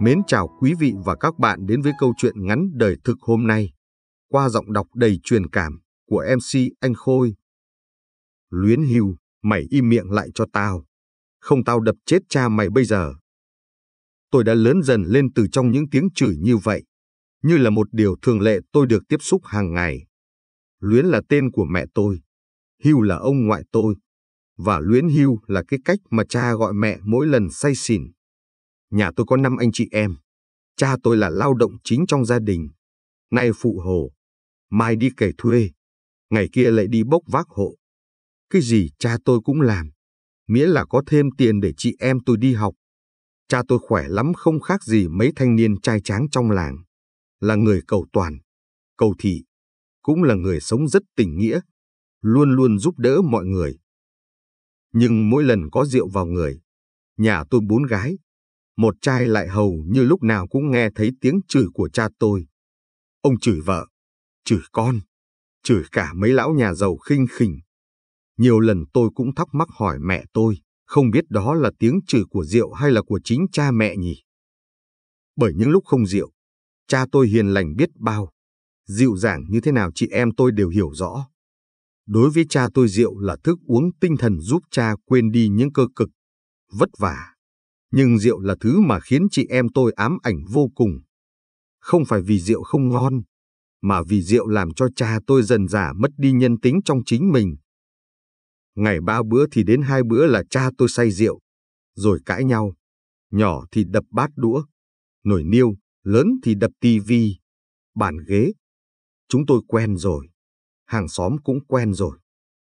Mến chào quý vị và các bạn đến với câu chuyện ngắn đời thực hôm nay, qua giọng đọc đầy truyền cảm của MC Anh Khôi. Luyến hưu, mày im miệng lại cho tao, không tao đập chết cha mày bây giờ. Tôi đã lớn dần lên từ trong những tiếng chửi như vậy, như là một điều thường lệ tôi được tiếp xúc hàng ngày. Luyến là tên của mẹ tôi, hưu là ông ngoại tôi, và luyến hưu là cái cách mà cha gọi mẹ mỗi lần say xỉn Nhà tôi có năm anh chị em. Cha tôi là lao động chính trong gia đình. Nay phụ hồ, mai đi kể thuê, ngày kia lại đi bốc vác hộ. Cái gì cha tôi cũng làm, miễn là có thêm tiền để chị em tôi đi học. Cha tôi khỏe lắm không khác gì mấy thanh niên trai tráng trong làng. Là người cầu toàn, cầu thị, cũng là người sống rất tình nghĩa, luôn luôn giúp đỡ mọi người. Nhưng mỗi lần có rượu vào người, nhà tôi bốn gái, một trai lại hầu như lúc nào cũng nghe thấy tiếng chửi của cha tôi. Ông chửi vợ, chửi con, chửi cả mấy lão nhà giàu khinh khỉnh. Nhiều lần tôi cũng thắc mắc hỏi mẹ tôi, không biết đó là tiếng chửi của rượu hay là của chính cha mẹ nhỉ? Bởi những lúc không rượu, cha tôi hiền lành biết bao, dịu dàng như thế nào chị em tôi đều hiểu rõ. Đối với cha tôi rượu là thức uống tinh thần giúp cha quên đi những cơ cực, vất vả nhưng rượu là thứ mà khiến chị em tôi ám ảnh vô cùng. Không phải vì rượu không ngon, mà vì rượu làm cho cha tôi dần già mất đi nhân tính trong chính mình. Ngày ba bữa thì đến hai bữa là cha tôi say rượu, rồi cãi nhau. Nhỏ thì đập bát đũa, nổi niêu, lớn thì đập tivi, bàn ghế. Chúng tôi quen rồi, hàng xóm cũng quen rồi.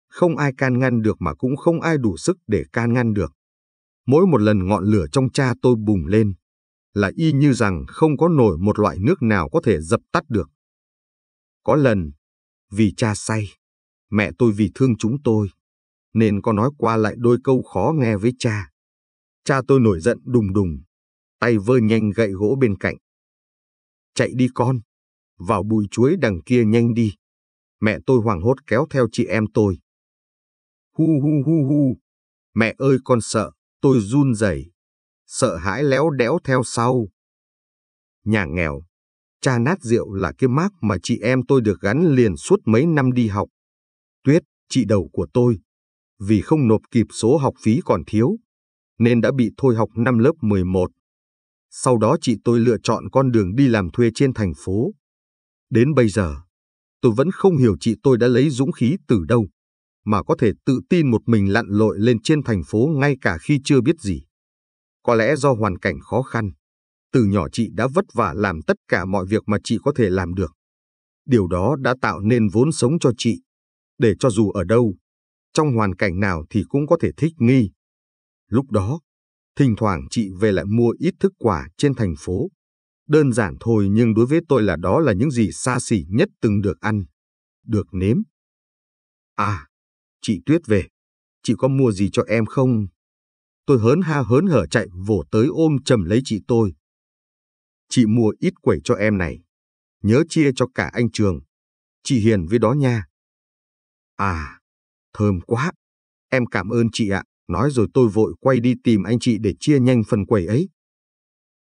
Không ai can ngăn được mà cũng không ai đủ sức để can ngăn được. Mỗi một lần ngọn lửa trong cha tôi bùng lên, là y như rằng không có nổi một loại nước nào có thể dập tắt được. Có lần, vì cha say, mẹ tôi vì thương chúng tôi, nên có nói qua lại đôi câu khó nghe với cha. Cha tôi nổi giận đùng đùng, tay vơ nhanh gậy gỗ bên cạnh. Chạy đi con, vào bụi chuối đằng kia nhanh đi. Mẹ tôi hoảng hốt kéo theo chị em tôi. Hu hu hu hu, mẹ ơi con sợ tôi run rẩy, sợ hãi léo đẽo theo sau. Nhà nghèo, cha nát rượu là cái mác mà chị em tôi được gắn liền suốt mấy năm đi học. Tuyết, chị đầu của tôi, vì không nộp kịp số học phí còn thiếu, nên đã bị thôi học năm lớp 11. Sau đó chị tôi lựa chọn con đường đi làm thuê trên thành phố. Đến bây giờ, tôi vẫn không hiểu chị tôi đã lấy dũng khí từ đâu mà có thể tự tin một mình lặn lội lên trên thành phố ngay cả khi chưa biết gì. Có lẽ do hoàn cảnh khó khăn, từ nhỏ chị đã vất vả làm tất cả mọi việc mà chị có thể làm được. Điều đó đã tạo nên vốn sống cho chị, để cho dù ở đâu, trong hoàn cảnh nào thì cũng có thể thích nghi. Lúc đó, thỉnh thoảng chị về lại mua ít thức quả trên thành phố. Đơn giản thôi nhưng đối với tôi là đó là những gì xa xỉ nhất từng được ăn, được nếm. À, Chị Tuyết về, chị có mua gì cho em không? Tôi hớn ha hớn hở chạy vồ tới ôm chầm lấy chị tôi. Chị mua ít quẩy cho em này, nhớ chia cho cả anh Trường. Chị Hiền với đó nha. À, thơm quá. Em cảm ơn chị ạ. Nói rồi tôi vội quay đi tìm anh chị để chia nhanh phần quẩy ấy.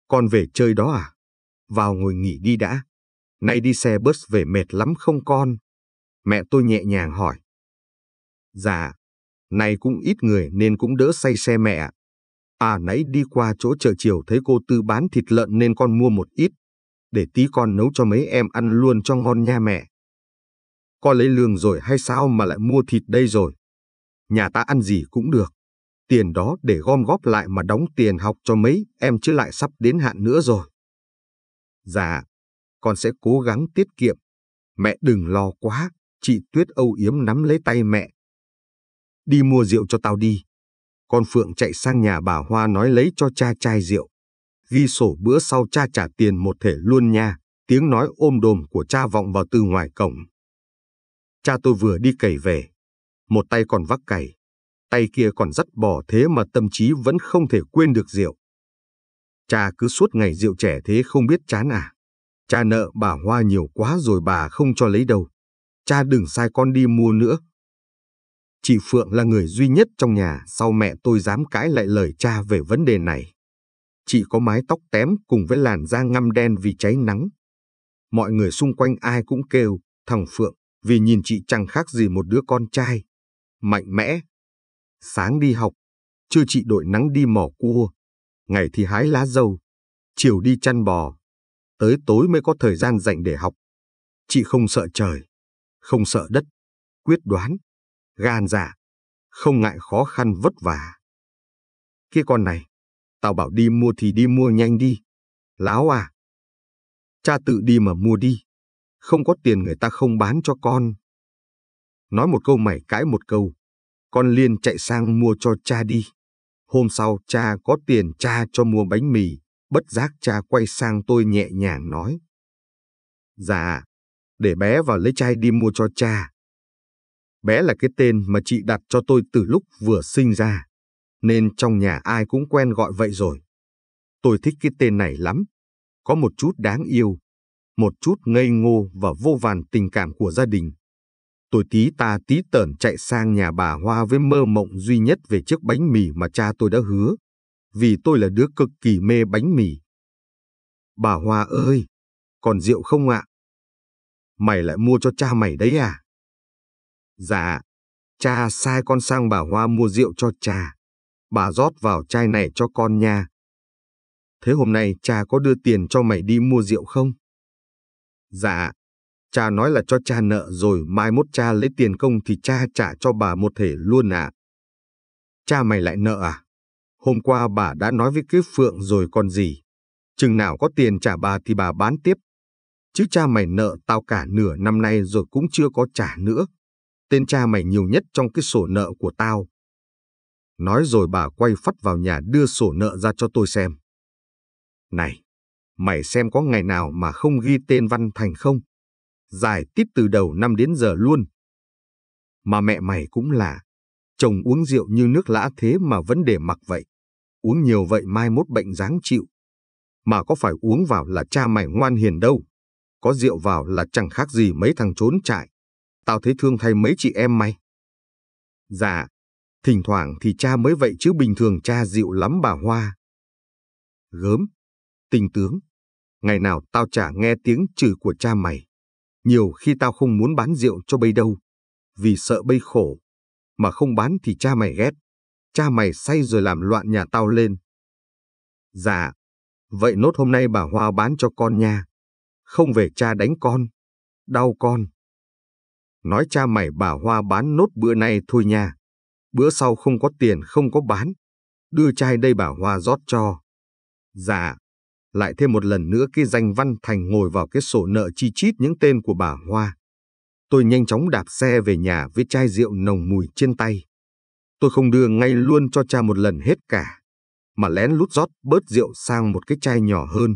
Con về chơi đó à? Vào ngồi nghỉ đi đã. Nay đi xe bus về mệt lắm không con? Mẹ tôi nhẹ nhàng hỏi. Dạ, nay cũng ít người nên cũng đỡ say xe mẹ. À nãy đi qua chỗ chợ chiều thấy cô Tư bán thịt lợn nên con mua một ít. Để tí con nấu cho mấy em ăn luôn cho ngon nha mẹ. Con lấy lương rồi hay sao mà lại mua thịt đây rồi? Nhà ta ăn gì cũng được. Tiền đó để gom góp lại mà đóng tiền học cho mấy em chứ lại sắp đến hạn nữa rồi. Dạ, con sẽ cố gắng tiết kiệm. Mẹ đừng lo quá, chị Tuyết âu yếm nắm lấy tay mẹ, đi mua rượu cho tao đi. Con Phượng chạy sang nhà bà Hoa nói lấy cho cha chai rượu. Ghi sổ bữa sau cha trả tiền một thể luôn nha, tiếng nói ôm đồm của cha vọng vào từ ngoài cổng. Cha tôi vừa đi cày về, một tay còn vác cày, tay kia còn dắt bò thế mà tâm trí vẫn không thể quên được rượu. Cha cứ suốt ngày rượu trẻ thế không biết chán à. Cha nợ bà Hoa nhiều quá rồi bà không cho lấy đâu. Cha đừng sai con đi mua nữa, Chị Phượng là người duy nhất trong nhà sau mẹ tôi dám cãi lại lời cha về vấn đề này. Chị có mái tóc tém cùng với làn da ngăm đen vì cháy nắng. Mọi người xung quanh ai cũng kêu, thằng Phượng, vì nhìn chị chẳng khác gì một đứa con trai. Mạnh mẽ. Sáng đi học, trưa chị đội nắng đi mò cua, ngày thì hái lá dâu, chiều đi chăn bò. Tới tối mới có thời gian dành để học. Chị không sợ trời, không sợ đất, quyết đoán, gan dạ, không ngại khó khăn vất vả. Kia con này, tao bảo đi mua thì đi mua nhanh đi. Láo à! Cha tự đi mà mua đi, không có tiền người ta không bán cho con. Nói một câu mày cãi một câu, con Liên chạy sang mua cho cha đi. Hôm sau cha có tiền cha cho mua bánh mì, bất giác cha quay sang tôi nhẹ nhàng nói. Dạ, để bé vào lấy chai đi mua cho cha. Bé là cái tên mà chị đặt cho tôi từ lúc vừa sinh ra, nên trong nhà ai cũng quen gọi vậy rồi. Tôi thích cái tên này lắm, có một chút đáng yêu, một chút ngây ngô và vô vàn tình cảm của gia đình. Tôi tí ta tí tởn chạy sang nhà bà Hoa với mơ mộng duy nhất về chiếc bánh mì mà cha tôi đã hứa, vì tôi là đứa cực kỳ mê bánh mì. Bà Hoa ơi, còn rượu không ạ? Mày lại mua cho cha mày đấy à? Dạ, cha sai con sang bà Hoa mua rượu cho cha. Bà rót vào chai này cho con nha. Thế hôm nay cha có đưa tiền cho mày đi mua rượu không? Dạ, cha nói là cho cha nợ rồi mai mốt cha lấy tiền công thì cha trả cho bà một thể luôn ạ. À. Cha mày lại nợ à? Hôm qua bà đã nói với cái Phượng rồi còn gì. Chừng nào có tiền trả bà thì bà bán tiếp. Chứ cha mày nợ tao cả nửa năm nay rồi cũng chưa có trả nữa tên cha mày nhiều nhất trong cái sổ nợ của tao. Nói rồi bà quay phắt vào nhà đưa sổ nợ ra cho tôi xem. Này, mày xem có ngày nào mà không ghi tên Văn Thành không? Giải tiếp từ đầu năm đến giờ luôn. Mà mẹ mày cũng là, chồng uống rượu như nước lã thế mà vẫn để mặc vậy. Uống nhiều vậy mai mốt bệnh dáng chịu. Mà có phải uống vào là cha mày ngoan hiền đâu. Có rượu vào là chẳng khác gì mấy thằng trốn chạy tao thấy thương thay mấy chị em mày. Dạ, thỉnh thoảng thì cha mới vậy chứ bình thường cha dịu lắm bà Hoa. Gớm, tình tướng, ngày nào tao chả nghe tiếng chửi của cha mày. Nhiều khi tao không muốn bán rượu cho bây đâu, vì sợ bây khổ. Mà không bán thì cha mày ghét, cha mày say rồi làm loạn nhà tao lên. Dạ, vậy nốt hôm nay bà Hoa bán cho con nha. Không về cha đánh con, đau con nói cha mày bà Hoa bán nốt bữa nay thôi nha. Bữa sau không có tiền không có bán. Đưa chai đây bà Hoa rót cho. Dạ. Lại thêm một lần nữa cái danh Văn Thành ngồi vào cái sổ nợ chi chít những tên của bà Hoa. Tôi nhanh chóng đạp xe về nhà với chai rượu nồng mùi trên tay. Tôi không đưa ngay luôn cho cha một lần hết cả, mà lén lút rót bớt rượu sang một cái chai nhỏ hơn.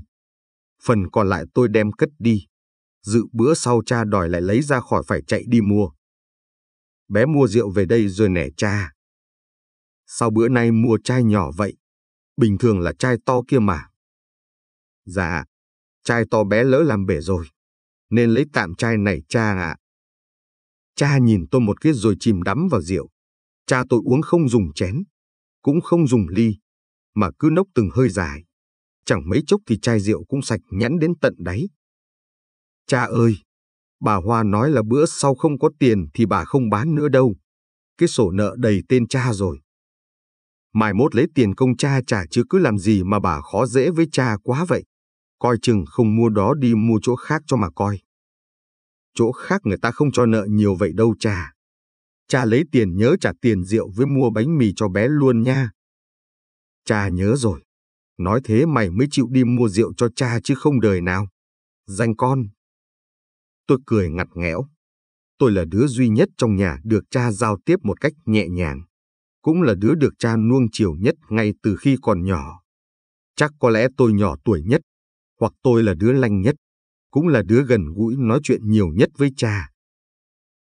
Phần còn lại tôi đem cất đi dự bữa sau cha đòi lại lấy ra khỏi phải chạy đi mua. Bé mua rượu về đây rồi nẻ cha. Sao bữa nay mua chai nhỏ vậy? Bình thường là chai to kia mà. Dạ, chai to bé lỡ làm bể rồi, nên lấy tạm chai này cha ạ. À. Cha nhìn tôi một cái rồi chìm đắm vào rượu. Cha tôi uống không dùng chén, cũng không dùng ly, mà cứ nốc từng hơi dài. Chẳng mấy chốc thì chai rượu cũng sạch nhẵn đến tận đáy. Cha ơi, bà Hoa nói là bữa sau không có tiền thì bà không bán nữa đâu. Cái sổ nợ đầy tên cha rồi. Mai mốt lấy tiền công cha trả chứ cứ làm gì mà bà khó dễ với cha quá vậy. Coi chừng không mua đó đi mua chỗ khác cho mà coi. Chỗ khác người ta không cho nợ nhiều vậy đâu cha. Cha lấy tiền nhớ trả tiền rượu với mua bánh mì cho bé luôn nha. Cha nhớ rồi. Nói thế mày mới chịu đi mua rượu cho cha chứ không đời nào. Dành con. Tôi cười ngặt nghẽo. Tôi là đứa duy nhất trong nhà được cha giao tiếp một cách nhẹ nhàng. Cũng là đứa được cha nuông chiều nhất ngay từ khi còn nhỏ. Chắc có lẽ tôi nhỏ tuổi nhất, hoặc tôi là đứa lanh nhất, cũng là đứa gần gũi nói chuyện nhiều nhất với cha.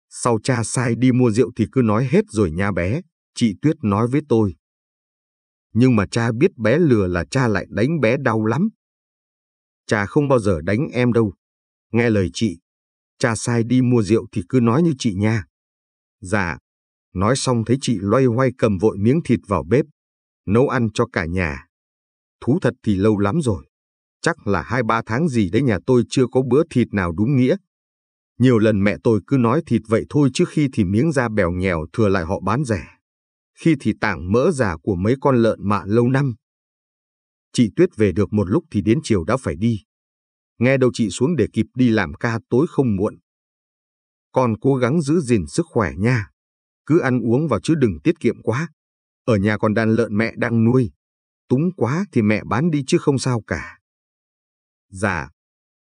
Sau cha sai đi mua rượu thì cứ nói hết rồi nha bé, chị Tuyết nói với tôi. Nhưng mà cha biết bé lừa là cha lại đánh bé đau lắm. Cha không bao giờ đánh em đâu. Nghe lời chị, Cha sai đi mua rượu thì cứ nói như chị nha. Dạ. Nói xong thấy chị loay hoay cầm vội miếng thịt vào bếp, nấu ăn cho cả nhà. Thú thật thì lâu lắm rồi. Chắc là hai ba tháng gì đấy nhà tôi chưa có bữa thịt nào đúng nghĩa. Nhiều lần mẹ tôi cứ nói thịt vậy thôi trước khi thì miếng da bèo nhèo thừa lại họ bán rẻ. Khi thì tảng mỡ già của mấy con lợn mạ lâu năm. Chị Tuyết về được một lúc thì đến chiều đã phải đi nghe đầu chị xuống để kịp đi làm ca tối không muộn. Con cố gắng giữ gìn sức khỏe nha, cứ ăn uống vào chứ đừng tiết kiệm quá. Ở nhà còn đàn lợn mẹ đang nuôi, túng quá thì mẹ bán đi chứ không sao cả. Dạ,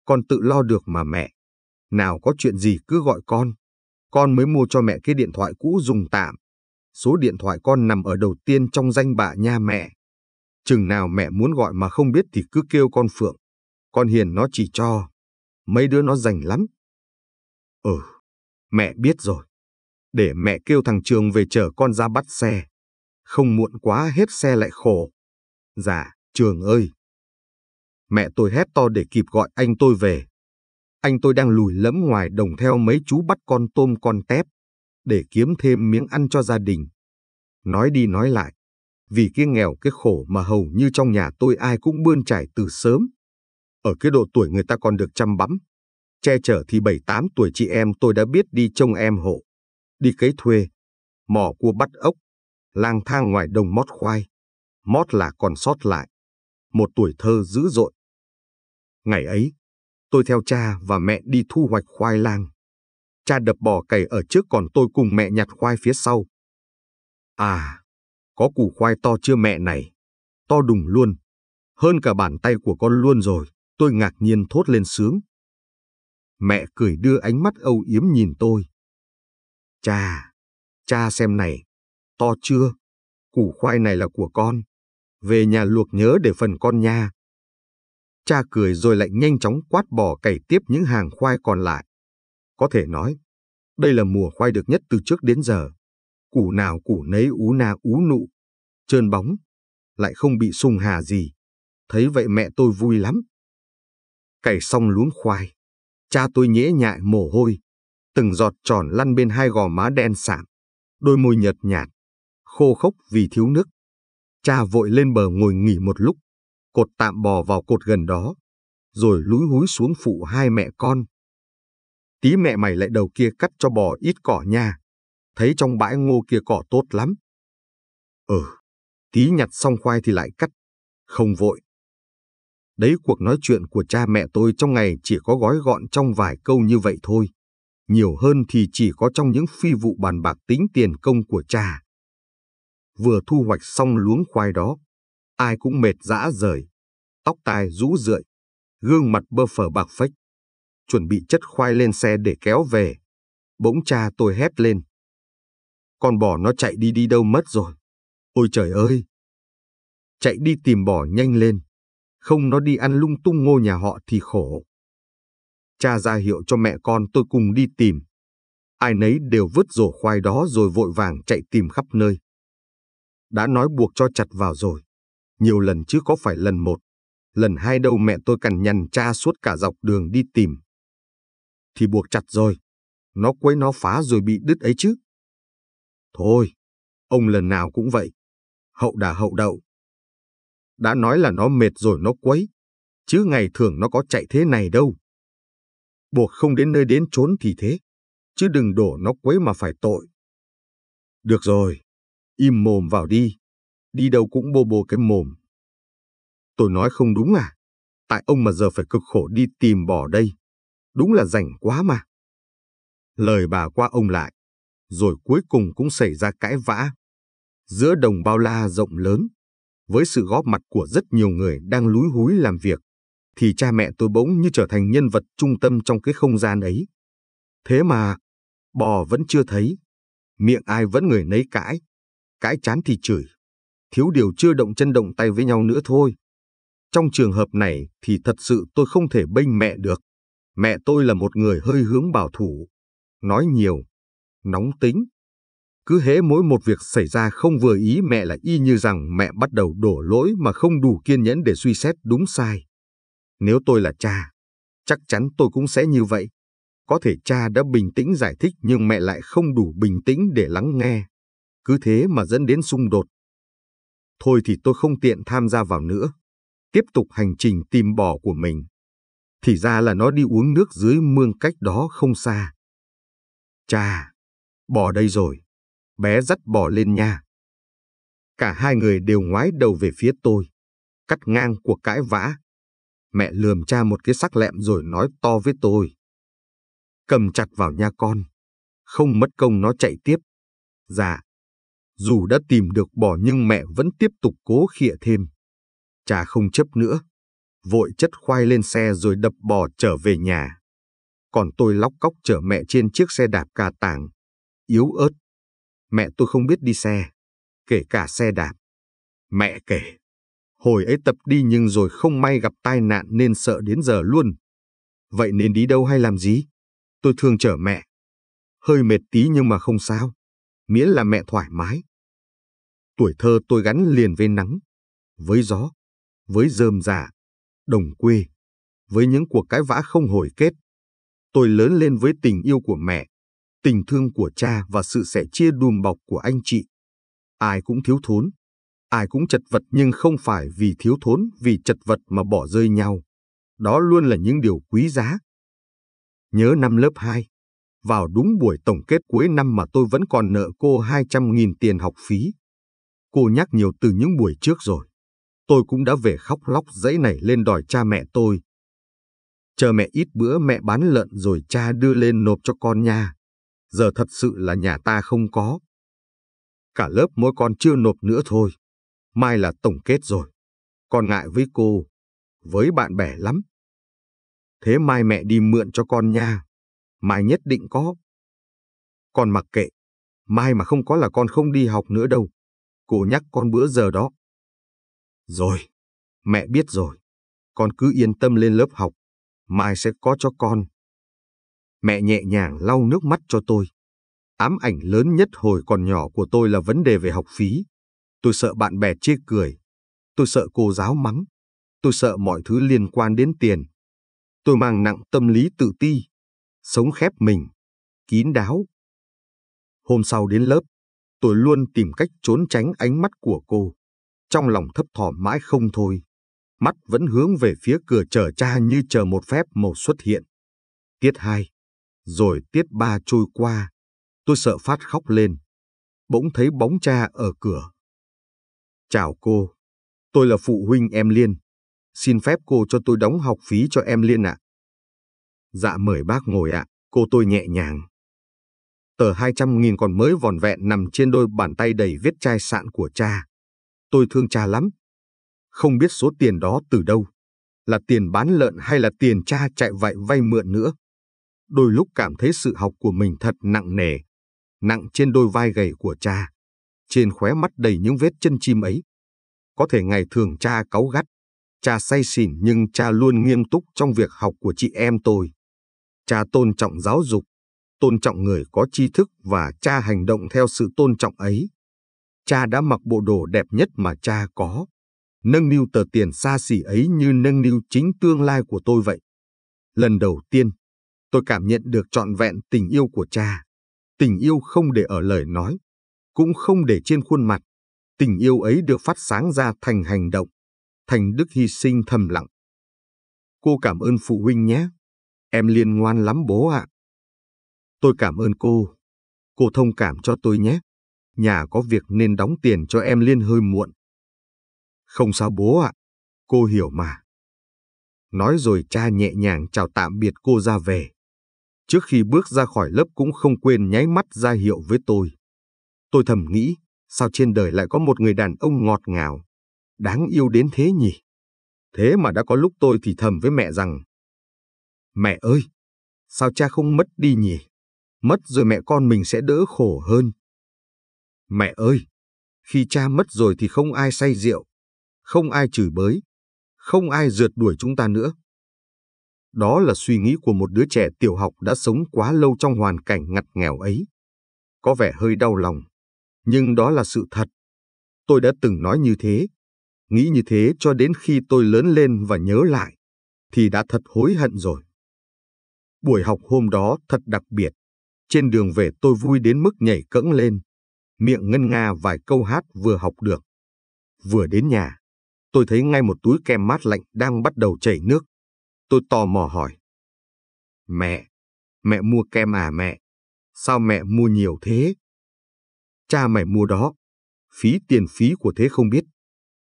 con tự lo được mà mẹ, nào có chuyện gì cứ gọi con. Con mới mua cho mẹ cái điện thoại cũ dùng tạm. Số điện thoại con nằm ở đầu tiên trong danh bạ nha mẹ. Chừng nào mẹ muốn gọi mà không biết thì cứ kêu con Phượng. Con Hiền nó chỉ cho. Mấy đứa nó rành lắm. Ừ, mẹ biết rồi. Để mẹ kêu thằng Trường về chở con ra bắt xe. Không muộn quá hết xe lại khổ. Dạ, Trường ơi. Mẹ tôi hét to để kịp gọi anh tôi về. Anh tôi đang lùi lẫm ngoài đồng theo mấy chú bắt con tôm con tép để kiếm thêm miếng ăn cho gia đình. Nói đi nói lại, vì cái nghèo cái khổ mà hầu như trong nhà tôi ai cũng bươn trải từ sớm. Ở cái độ tuổi người ta còn được chăm bắm. Che chở thì 7-8 tuổi chị em tôi đã biết đi trông em hộ, đi cấy thuê, mò cua bắt ốc, lang thang ngoài đồng mót khoai. Mót là còn sót lại. Một tuổi thơ dữ dội. Ngày ấy, tôi theo cha và mẹ đi thu hoạch khoai lang. Cha đập bò cày ở trước còn tôi cùng mẹ nhặt khoai phía sau. À, có củ khoai to chưa mẹ này? To đùng luôn, hơn cả bàn tay của con luôn rồi. Tôi ngạc nhiên thốt lên sướng. Mẹ cười đưa ánh mắt âu yếm nhìn tôi. Cha, cha xem này, to chưa? Củ khoai này là của con. Về nhà luộc nhớ để phần con nha. Cha cười rồi lại nhanh chóng quát bỏ cày tiếp những hàng khoai còn lại. Có thể nói, đây là mùa khoai được nhất từ trước đến giờ. Củ nào củ nấy ú na ú nụ, trơn bóng, lại không bị sung hà gì. Thấy vậy mẹ tôi vui lắm cày xong lúm khoai. Cha tôi nhễ nhại mồ hôi, từng giọt tròn lăn bên hai gò má đen sạm, đôi môi nhợt nhạt, khô khốc vì thiếu nước. Cha vội lên bờ ngồi nghỉ một lúc, cột tạm bò vào cột gần đó, rồi lúi húi xuống phụ hai mẹ con. Tí mẹ mày lại đầu kia cắt cho bò ít cỏ nha, thấy trong bãi ngô kia cỏ tốt lắm. Ừ, tí nhặt xong khoai thì lại cắt, không vội. Đấy cuộc nói chuyện của cha mẹ tôi trong ngày chỉ có gói gọn trong vài câu như vậy thôi. Nhiều hơn thì chỉ có trong những phi vụ bàn bạc tính tiền công của cha. Vừa thu hoạch xong luống khoai đó, ai cũng mệt dã rời, tóc tai rũ rượi, gương mặt bơ phở bạc phách. Chuẩn bị chất khoai lên xe để kéo về, bỗng cha tôi hét lên. Con bò nó chạy đi đi đâu mất rồi. Ôi trời ơi! Chạy đi tìm bò nhanh lên không nó đi ăn lung tung ngôi nhà họ thì khổ. Cha ra hiệu cho mẹ con tôi cùng đi tìm. Ai nấy đều vứt rổ khoai đó rồi vội vàng chạy tìm khắp nơi. Đã nói buộc cho chặt vào rồi. Nhiều lần chứ có phải lần một. Lần hai đâu mẹ tôi cằn nhằn cha suốt cả dọc đường đi tìm. Thì buộc chặt rồi. Nó quấy nó phá rồi bị đứt ấy chứ. Thôi, ông lần nào cũng vậy. Hậu đà hậu đậu, đã nói là nó mệt rồi nó quấy, chứ ngày thường nó có chạy thế này đâu. Buộc không đến nơi đến trốn thì thế, chứ đừng đổ nó quấy mà phải tội. Được rồi, im mồm vào đi, đi đâu cũng bô bô cái mồm. Tôi nói không đúng à, tại ông mà giờ phải cực khổ đi tìm bỏ đây, đúng là rảnh quá mà. Lời bà qua ông lại, rồi cuối cùng cũng xảy ra cãi vã. Giữa đồng bao la rộng lớn, với sự góp mặt của rất nhiều người đang lúi húi làm việc, thì cha mẹ tôi bỗng như trở thành nhân vật trung tâm trong cái không gian ấy. Thế mà, bò vẫn chưa thấy, miệng ai vẫn người nấy cãi, cãi chán thì chửi, thiếu điều chưa động chân động tay với nhau nữa thôi. Trong trường hợp này thì thật sự tôi không thể bênh mẹ được. Mẹ tôi là một người hơi hướng bảo thủ, nói nhiều, nóng tính, cứ hễ mỗi một việc xảy ra không vừa ý mẹ là y như rằng mẹ bắt đầu đổ lỗi mà không đủ kiên nhẫn để suy xét đúng sai. Nếu tôi là cha, chắc chắn tôi cũng sẽ như vậy. Có thể cha đã bình tĩnh giải thích nhưng mẹ lại không đủ bình tĩnh để lắng nghe. Cứ thế mà dẫn đến xung đột. Thôi thì tôi không tiện tham gia vào nữa. Tiếp tục hành trình tìm bò của mình. Thì ra là nó đi uống nước dưới mương cách đó không xa. Cha, bò đây rồi bé dắt bò lên nhà. Cả hai người đều ngoái đầu về phía tôi, cắt ngang cuộc cãi vã. Mẹ lườm cha một cái sắc lẹm rồi nói to với tôi. Cầm chặt vào nha con, không mất công nó chạy tiếp. Dạ, dù đã tìm được bò nhưng mẹ vẫn tiếp tục cố khịa thêm. Cha không chấp nữa, vội chất khoai lên xe rồi đập bò trở về nhà. Còn tôi lóc cóc chở mẹ trên chiếc xe đạp cà tàng, yếu ớt mẹ tôi không biết đi xe, kể cả xe đạp. Mẹ kể, hồi ấy tập đi nhưng rồi không may gặp tai nạn nên sợ đến giờ luôn. Vậy nên đi đâu hay làm gì? Tôi thường chở mẹ. Hơi mệt tí nhưng mà không sao, miễn là mẹ thoải mái. Tuổi thơ tôi gắn liền với nắng, với gió, với rơm rạ, đồng quê, với những cuộc cái vã không hồi kết. Tôi lớn lên với tình yêu của mẹ, tình thương của cha và sự sẻ chia đùm bọc của anh chị. Ai cũng thiếu thốn, ai cũng chật vật nhưng không phải vì thiếu thốn, vì chật vật mà bỏ rơi nhau. Đó luôn là những điều quý giá. Nhớ năm lớp 2, vào đúng buổi tổng kết cuối năm mà tôi vẫn còn nợ cô 200.000 tiền học phí. Cô nhắc nhiều từ những buổi trước rồi. Tôi cũng đã về khóc lóc dãy nảy lên đòi cha mẹ tôi. Chờ mẹ ít bữa mẹ bán lợn rồi cha đưa lên nộp cho con nha giờ thật sự là nhà ta không có. Cả lớp mỗi con chưa nộp nữa thôi, mai là tổng kết rồi. Con ngại với cô, với bạn bè lắm. Thế mai mẹ đi mượn cho con nha, mai nhất định có. Con mặc kệ, mai mà không có là con không đi học nữa đâu. Cô nhắc con bữa giờ đó. Rồi, mẹ biết rồi, con cứ yên tâm lên lớp học, mai sẽ có cho con mẹ nhẹ nhàng lau nước mắt cho tôi. Ám ảnh lớn nhất hồi còn nhỏ của tôi là vấn đề về học phí. Tôi sợ bạn bè chê cười. Tôi sợ cô giáo mắng. Tôi sợ mọi thứ liên quan đến tiền. Tôi mang nặng tâm lý tự ti. Sống khép mình. Kín đáo. Hôm sau đến lớp, tôi luôn tìm cách trốn tránh ánh mắt của cô. Trong lòng thấp thỏm mãi không thôi. Mắt vẫn hướng về phía cửa chờ cha như chờ một phép màu xuất hiện. Tiết 2 rồi tiết ba trôi qua, tôi sợ phát khóc lên. Bỗng thấy bóng cha ở cửa. Chào cô, tôi là phụ huynh em Liên. Xin phép cô cho tôi đóng học phí cho em Liên ạ. Dạ mời bác ngồi ạ, cô tôi nhẹ nhàng. Tờ 200.000 còn mới vòn vẹn nằm trên đôi bàn tay đầy viết chai sạn của cha. Tôi thương cha lắm. Không biết số tiền đó từ đâu. Là tiền bán lợn hay là tiền cha chạy vậy vay mượn nữa đôi lúc cảm thấy sự học của mình thật nặng nề, nặng trên đôi vai gầy của cha, trên khóe mắt đầy những vết chân chim ấy. Có thể ngày thường cha cáu gắt, cha say xỉn nhưng cha luôn nghiêm túc trong việc học của chị em tôi. Cha tôn trọng giáo dục, tôn trọng người có tri thức và cha hành động theo sự tôn trọng ấy. Cha đã mặc bộ đồ đẹp nhất mà cha có, nâng niu tờ tiền xa xỉ ấy như nâng niu chính tương lai của tôi vậy. Lần đầu tiên, Tôi cảm nhận được trọn vẹn tình yêu của cha. Tình yêu không để ở lời nói, cũng không để trên khuôn mặt. Tình yêu ấy được phát sáng ra thành hành động, thành đức hy sinh thầm lặng. Cô cảm ơn phụ huynh nhé. Em liên ngoan lắm bố ạ. Tôi cảm ơn cô. Cô thông cảm cho tôi nhé. Nhà có việc nên đóng tiền cho em liên hơi muộn. Không sao bố ạ. Cô hiểu mà. Nói rồi cha nhẹ nhàng chào tạm biệt cô ra về. Trước khi bước ra khỏi lớp cũng không quên nháy mắt ra hiệu với tôi. Tôi thầm nghĩ, sao trên đời lại có một người đàn ông ngọt ngào, đáng yêu đến thế nhỉ? Thế mà đã có lúc tôi thì thầm với mẹ rằng, Mẹ ơi, sao cha không mất đi nhỉ? Mất rồi mẹ con mình sẽ đỡ khổ hơn. Mẹ ơi, khi cha mất rồi thì không ai say rượu, không ai chửi bới, không ai rượt đuổi chúng ta nữa. Đó là suy nghĩ của một đứa trẻ tiểu học đã sống quá lâu trong hoàn cảnh ngặt nghèo ấy. Có vẻ hơi đau lòng, nhưng đó là sự thật. Tôi đã từng nói như thế, nghĩ như thế cho đến khi tôi lớn lên và nhớ lại, thì đã thật hối hận rồi. Buổi học hôm đó thật đặc biệt. Trên đường về tôi vui đến mức nhảy cẫng lên, miệng ngân nga vài câu hát vừa học được. Vừa đến nhà, tôi thấy ngay một túi kem mát lạnh đang bắt đầu chảy nước. Tôi tò mò hỏi. Mẹ, mẹ mua kem à mẹ? Sao mẹ mua nhiều thế? Cha mày mua đó. Phí tiền phí của thế không biết.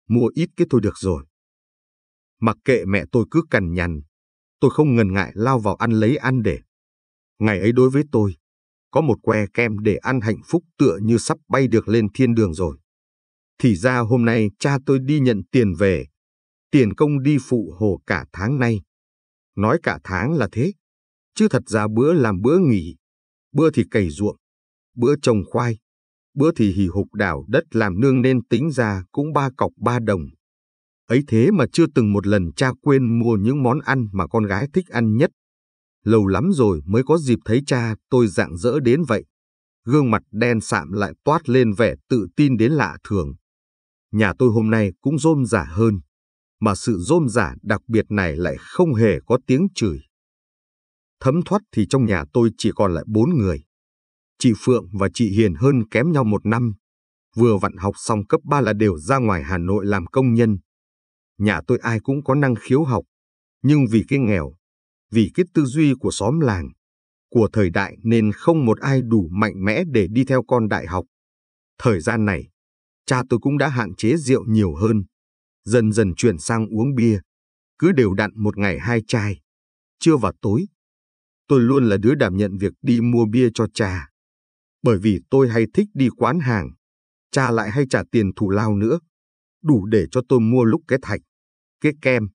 Mua ít cái thôi được rồi. Mặc kệ mẹ tôi cứ cằn nhằn, tôi không ngần ngại lao vào ăn lấy ăn để. Ngày ấy đối với tôi, có một que kem để ăn hạnh phúc tựa như sắp bay được lên thiên đường rồi. Thì ra hôm nay cha tôi đi nhận tiền về, tiền công đi phụ hồ cả tháng nay. Nói cả tháng là thế. Chứ thật ra bữa làm bữa nghỉ, bữa thì cày ruộng, bữa trồng khoai, bữa thì hì hục đảo đất làm nương nên tính ra cũng ba cọc ba đồng. Ấy thế mà chưa từng một lần cha quên mua những món ăn mà con gái thích ăn nhất. Lâu lắm rồi mới có dịp thấy cha tôi dạng dỡ đến vậy. Gương mặt đen sạm lại toát lên vẻ tự tin đến lạ thường. Nhà tôi hôm nay cũng rôm rả hơn mà sự rôm rả đặc biệt này lại không hề có tiếng chửi. Thấm thoát thì trong nhà tôi chỉ còn lại bốn người. Chị Phượng và chị Hiền hơn kém nhau một năm. Vừa vặn học xong cấp 3 là đều ra ngoài Hà Nội làm công nhân. Nhà tôi ai cũng có năng khiếu học. Nhưng vì cái nghèo, vì cái tư duy của xóm làng, của thời đại nên không một ai đủ mạnh mẽ để đi theo con đại học. Thời gian này, cha tôi cũng đã hạn chế rượu nhiều hơn dần dần chuyển sang uống bia, cứ đều đặn một ngày hai chai. Trưa và tối, tôi luôn là đứa đảm nhận việc đi mua bia cho cha. Bởi vì tôi hay thích đi quán hàng, cha lại hay trả tiền thù lao nữa, đủ để cho tôi mua lúc cái thạch, cái kem.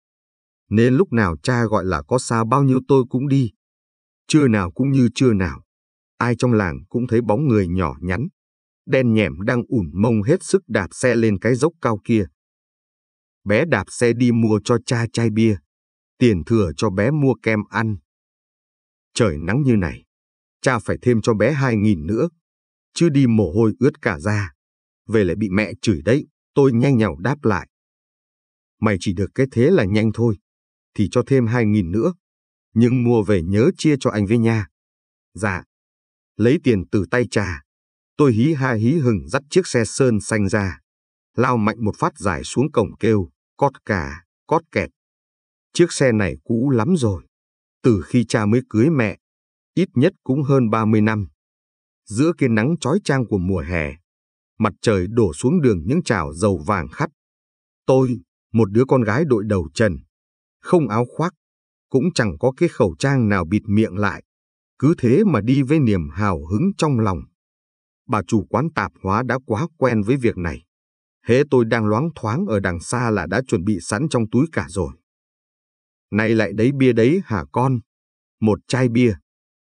Nên lúc nào cha gọi là có xa bao nhiêu tôi cũng đi. Trưa nào cũng như trưa nào, ai trong làng cũng thấy bóng người nhỏ nhắn, đen nhẻm đang ủn mông hết sức đạp xe lên cái dốc cao kia, bé đạp xe đi mua cho cha chai bia, tiền thừa cho bé mua kem ăn. Trời nắng như này, cha phải thêm cho bé hai nghìn nữa, chứ đi mồ hôi ướt cả da. Về lại bị mẹ chửi đấy, tôi nhanh nhào đáp lại. Mày chỉ được cái thế là nhanh thôi, thì cho thêm hai nghìn nữa. Nhưng mua về nhớ chia cho anh với nha. Dạ. Lấy tiền từ tay cha, tôi hí ha hí hừng dắt chiếc xe sơn xanh ra lao mạnh một phát dài xuống cổng kêu cót cả, cót kẹt. Chiếc xe này cũ lắm rồi, từ khi cha mới cưới mẹ, ít nhất cũng hơn 30 năm. Giữa cái nắng chói chang của mùa hè, mặt trời đổ xuống đường những chảo dầu vàng khắt. Tôi, một đứa con gái đội đầu trần, không áo khoác, cũng chẳng có cái khẩu trang nào bịt miệng lại, cứ thế mà đi với niềm hào hứng trong lòng. Bà chủ quán tạp hóa đã quá quen với việc này hễ tôi đang loáng thoáng ở đằng xa là đã chuẩn bị sẵn trong túi cả rồi. Này lại đấy bia đấy hả con? Một chai bia,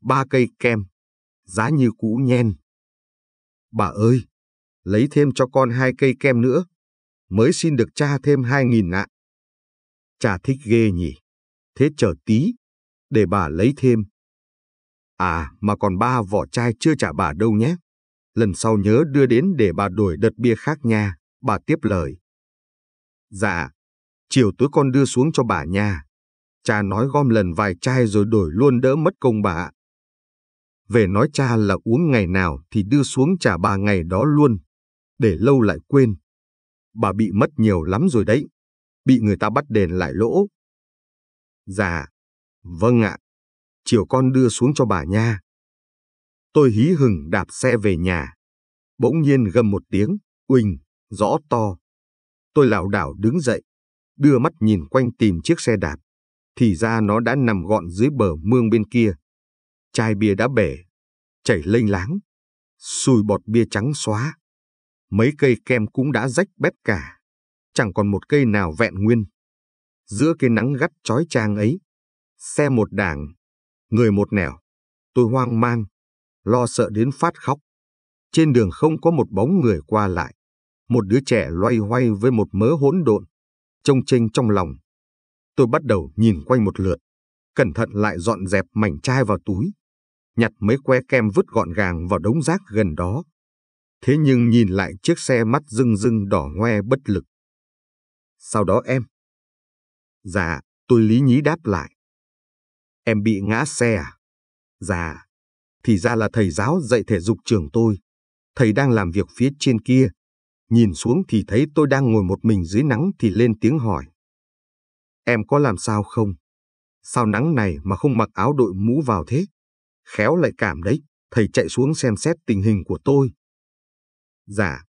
ba cây kem, giá như cũ nhen. Bà ơi, lấy thêm cho con hai cây kem nữa, mới xin được cha thêm hai nghìn ạ. Cha thích ghê nhỉ, thế chờ tí, để bà lấy thêm. À, mà còn ba vỏ chai chưa trả bà đâu nhé. Lần sau nhớ đưa đến để bà đổi đợt bia khác nha. Bà tiếp lời. Dạ, chiều tối con đưa xuống cho bà nha. Cha nói gom lần vài chai rồi đổi luôn đỡ mất công bà ạ. Về nói cha là uống ngày nào thì đưa xuống trả bà ngày đó luôn, để lâu lại quên. Bà bị mất nhiều lắm rồi đấy, bị người ta bắt đền lại lỗ. Dạ, vâng ạ, chiều con đưa xuống cho bà nha. Tôi hí hừng đạp xe về nhà, bỗng nhiên gầm một tiếng, uỳnh rõ to. Tôi lảo đảo đứng dậy, đưa mắt nhìn quanh tìm chiếc xe đạp. Thì ra nó đã nằm gọn dưới bờ mương bên kia. Chai bia đã bể, chảy lênh láng, sùi bọt bia trắng xóa. Mấy cây kem cũng đã rách bét cả, chẳng còn một cây nào vẹn nguyên. Giữa cái nắng gắt chói chang ấy, xe một đảng, người một nẻo, tôi hoang mang, lo sợ đến phát khóc. Trên đường không có một bóng người qua lại. Một đứa trẻ loay hoay với một mớ hỗn độn, trông chênh trong lòng. Tôi bắt đầu nhìn quanh một lượt, cẩn thận lại dọn dẹp mảnh chai vào túi, nhặt mấy que kem vứt gọn gàng vào đống rác gần đó. Thế nhưng nhìn lại chiếc xe mắt rưng rưng đỏ ngoe bất lực. Sau đó em? Dạ, tôi lý nhí đáp lại. Em bị ngã xe à? Dạ, thì ra là thầy giáo dạy thể dục trường tôi. Thầy đang làm việc phía trên kia, nhìn xuống thì thấy tôi đang ngồi một mình dưới nắng thì lên tiếng hỏi. Em có làm sao không? Sao nắng này mà không mặc áo đội mũ vào thế? Khéo lại cảm đấy, thầy chạy xuống xem xét tình hình của tôi. Dạ,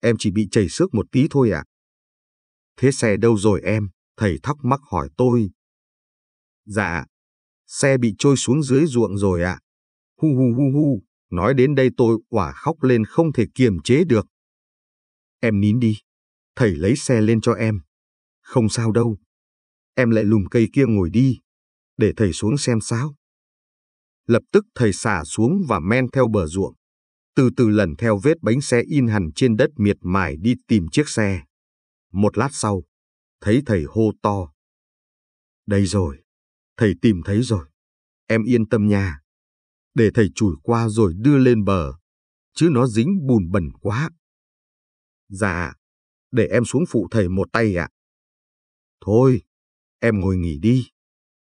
em chỉ bị chảy xước một tí thôi ạ. À. Thế xe đâu rồi em? Thầy thắc mắc hỏi tôi. Dạ, xe bị trôi xuống dưới ruộng rồi ạ. À. Hu hu hu hu, nói đến đây tôi quả khóc lên không thể kiềm chế được. Em nín đi, thầy lấy xe lên cho em. Không sao đâu, em lại lùm cây kia ngồi đi, để thầy xuống xem sao. Lập tức thầy xả xuống và men theo bờ ruộng, từ từ lần theo vết bánh xe in hẳn trên đất miệt mài đi tìm chiếc xe. Một lát sau, thấy thầy hô to. Đây rồi, thầy tìm thấy rồi, em yên tâm nha. Để thầy chủi qua rồi đưa lên bờ, chứ nó dính bùn bẩn quá. Dạ, để em xuống phụ thầy một tay ạ. Thôi, em ngồi nghỉ đi,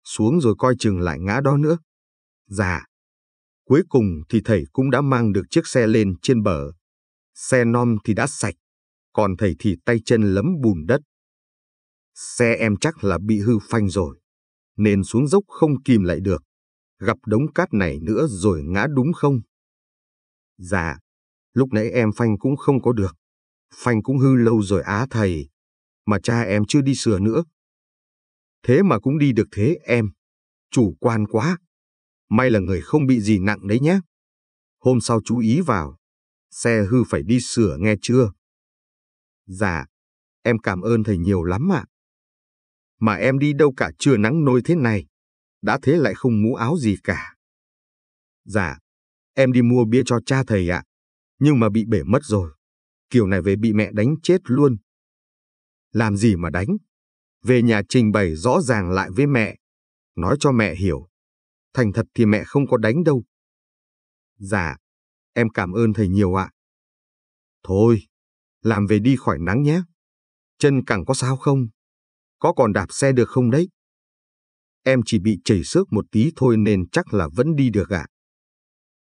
xuống rồi coi chừng lại ngã đó nữa. Dạ. Cuối cùng thì thầy cũng đã mang được chiếc xe lên trên bờ. Xe non thì đã sạch, còn thầy thì tay chân lấm bùn đất. Xe em chắc là bị hư phanh rồi, nên xuống dốc không kìm lại được. Gặp đống cát này nữa rồi ngã đúng không? Dạ, lúc nãy em phanh cũng không có được. Phanh cũng hư lâu rồi á thầy, mà cha em chưa đi sửa nữa. Thế mà cũng đi được thế em, chủ quan quá. May là người không bị gì nặng đấy nhé. Hôm sau chú ý vào, xe hư phải đi sửa nghe chưa? Dạ, em cảm ơn thầy nhiều lắm ạ. À. Mà em đi đâu cả trưa nắng nôi thế này, đã thế lại không mũ áo gì cả. Dạ, em đi mua bia cho cha thầy ạ, à, nhưng mà bị bể mất rồi kiểu này về bị mẹ đánh chết luôn. Làm gì mà đánh? Về nhà trình bày rõ ràng lại với mẹ, nói cho mẹ hiểu. Thành thật thì mẹ không có đánh đâu. Dạ, em cảm ơn thầy nhiều ạ. Thôi, làm về đi khỏi nắng nhé. Chân cẳng có sao không? Có còn đạp xe được không đấy? Em chỉ bị chảy xước một tí thôi nên chắc là vẫn đi được ạ.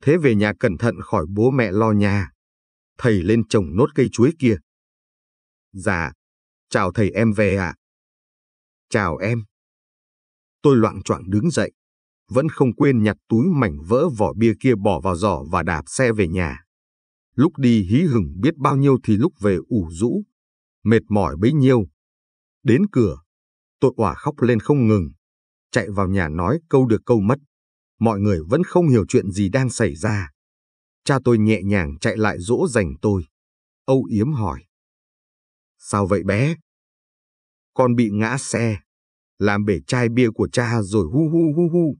Thế về nhà cẩn thận khỏi bố mẹ lo nhà thầy lên trồng nốt cây chuối kia. Dạ, chào thầy em về à? Chào em. Tôi loạn choạng đứng dậy, vẫn không quên nhặt túi mảnh vỡ vỏ bia kia bỏ vào giỏ và đạp xe về nhà. Lúc đi hí hửng biết bao nhiêu thì lúc về ủ rũ, mệt mỏi bấy nhiêu. Đến cửa, tôi quả khóc lên không ngừng, chạy vào nhà nói câu được câu mất. Mọi người vẫn không hiểu chuyện gì đang xảy ra. Cha tôi nhẹ nhàng chạy lại dỗ dành tôi. Âu yếm hỏi. Sao vậy bé? Con bị ngã xe, làm bể chai bia của cha rồi hu hu hu hu.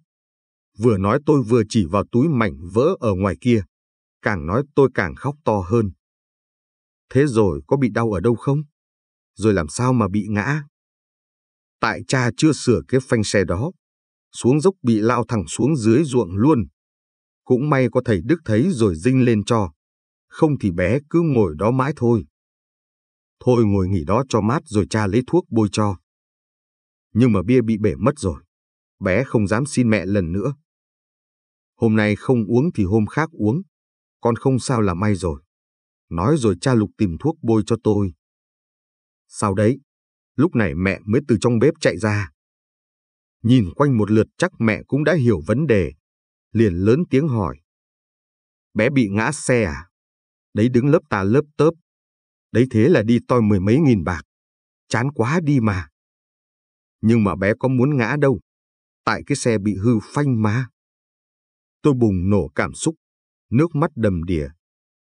Vừa nói tôi vừa chỉ vào túi mảnh vỡ ở ngoài kia. Càng nói tôi càng khóc to hơn. Thế rồi có bị đau ở đâu không? Rồi làm sao mà bị ngã? Tại cha chưa sửa cái phanh xe đó. Xuống dốc bị lao thẳng xuống dưới ruộng luôn. Cũng may có thầy Đức thấy rồi dinh lên cho. Không thì bé cứ ngồi đó mãi thôi. Thôi ngồi nghỉ đó cho mát rồi cha lấy thuốc bôi cho. Nhưng mà bia bị bể mất rồi. Bé không dám xin mẹ lần nữa. Hôm nay không uống thì hôm khác uống. Con không sao là may rồi. Nói rồi cha Lục tìm thuốc bôi cho tôi. Sau đấy, lúc này mẹ mới từ trong bếp chạy ra. Nhìn quanh một lượt chắc mẹ cũng đã hiểu vấn đề liền lớn tiếng hỏi. Bé bị ngã xe à? Đấy đứng lớp ta lớp tớp. Đấy thế là đi toi mười mấy nghìn bạc. Chán quá đi mà. Nhưng mà bé có muốn ngã đâu. Tại cái xe bị hư phanh mà. Tôi bùng nổ cảm xúc, nước mắt đầm đìa,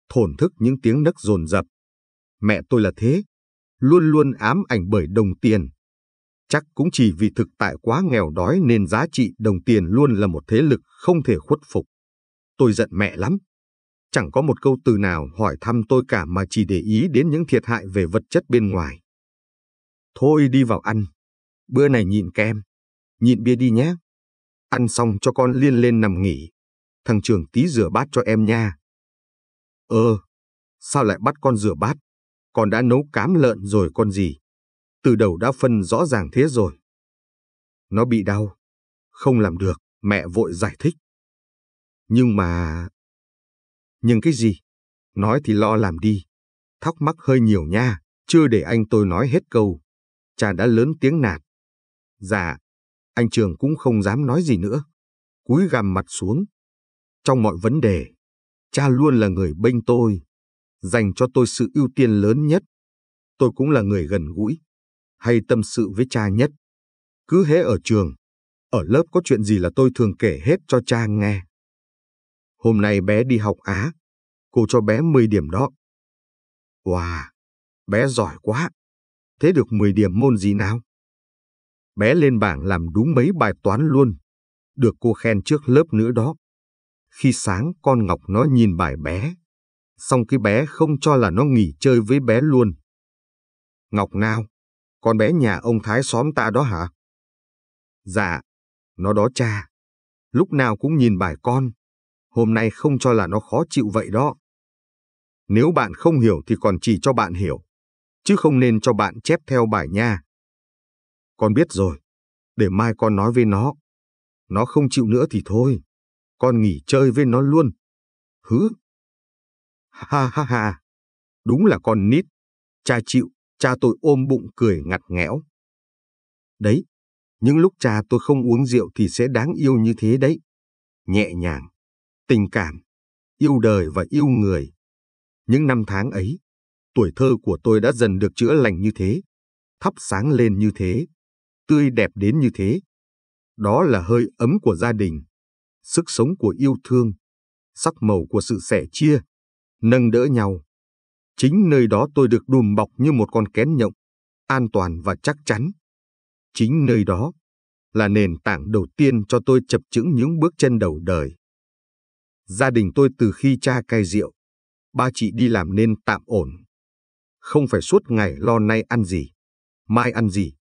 thổn thức những tiếng nấc rồn rập. Mẹ tôi là thế, luôn luôn ám ảnh bởi đồng tiền Chắc cũng chỉ vì thực tại quá nghèo đói nên giá trị đồng tiền luôn là một thế lực không thể khuất phục. Tôi giận mẹ lắm. Chẳng có một câu từ nào hỏi thăm tôi cả mà chỉ để ý đến những thiệt hại về vật chất bên ngoài. Thôi đi vào ăn. Bữa này nhịn kem. Nhịn bia đi nhé. Ăn xong cho con liên lên nằm nghỉ. Thằng trường tí rửa bát cho em nha. ơ, sao lại bắt con rửa bát? Con đã nấu cám lợn rồi con gì? từ đầu đã phân rõ ràng thế rồi. Nó bị đau, không làm được, mẹ vội giải thích. Nhưng mà... Nhưng cái gì? Nói thì lo làm đi. Thắc mắc hơi nhiều nha, chưa để anh tôi nói hết câu. Cha đã lớn tiếng nạt. Dạ, anh Trường cũng không dám nói gì nữa. Cúi gằm mặt xuống. Trong mọi vấn đề, cha luôn là người bên tôi, dành cho tôi sự ưu tiên lớn nhất. Tôi cũng là người gần gũi, hay tâm sự với cha nhất. Cứ hễ ở trường, ở lớp có chuyện gì là tôi thường kể hết cho cha nghe. Hôm nay bé đi học Á, cô cho bé 10 điểm đó. Wow, bé giỏi quá. Thế được 10 điểm môn gì nào? Bé lên bảng làm đúng mấy bài toán luôn. Được cô khen trước lớp nữa đó. Khi sáng con Ngọc nó nhìn bài bé. Xong cái bé không cho là nó nghỉ chơi với bé luôn. Ngọc nào? Con bé nhà ông Thái xóm ta đó hả? Dạ, nó đó cha. Lúc nào cũng nhìn bài con. Hôm nay không cho là nó khó chịu vậy đó. Nếu bạn không hiểu thì còn chỉ cho bạn hiểu, chứ không nên cho bạn chép theo bài nha. Con biết rồi, để mai con nói với nó. Nó không chịu nữa thì thôi, con nghỉ chơi với nó luôn. Hứ! Ha ha ha, đúng là con nít, cha chịu. Cha tôi ôm bụng cười ngặt nghẽo. Đấy, những lúc cha tôi không uống rượu thì sẽ đáng yêu như thế đấy. Nhẹ nhàng, tình cảm, yêu đời và yêu người. Những năm tháng ấy, tuổi thơ của tôi đã dần được chữa lành như thế, thắp sáng lên như thế, tươi đẹp đến như thế. Đó là hơi ấm của gia đình, sức sống của yêu thương, sắc màu của sự sẻ chia, nâng đỡ nhau. Chính nơi đó tôi được đùm bọc như một con kén nhộng, an toàn và chắc chắn. Chính nơi đó là nền tảng đầu tiên cho tôi chập chững những bước chân đầu đời. Gia đình tôi từ khi cha cai rượu, ba chị đi làm nên tạm ổn. Không phải suốt ngày lo nay ăn gì, mai ăn gì,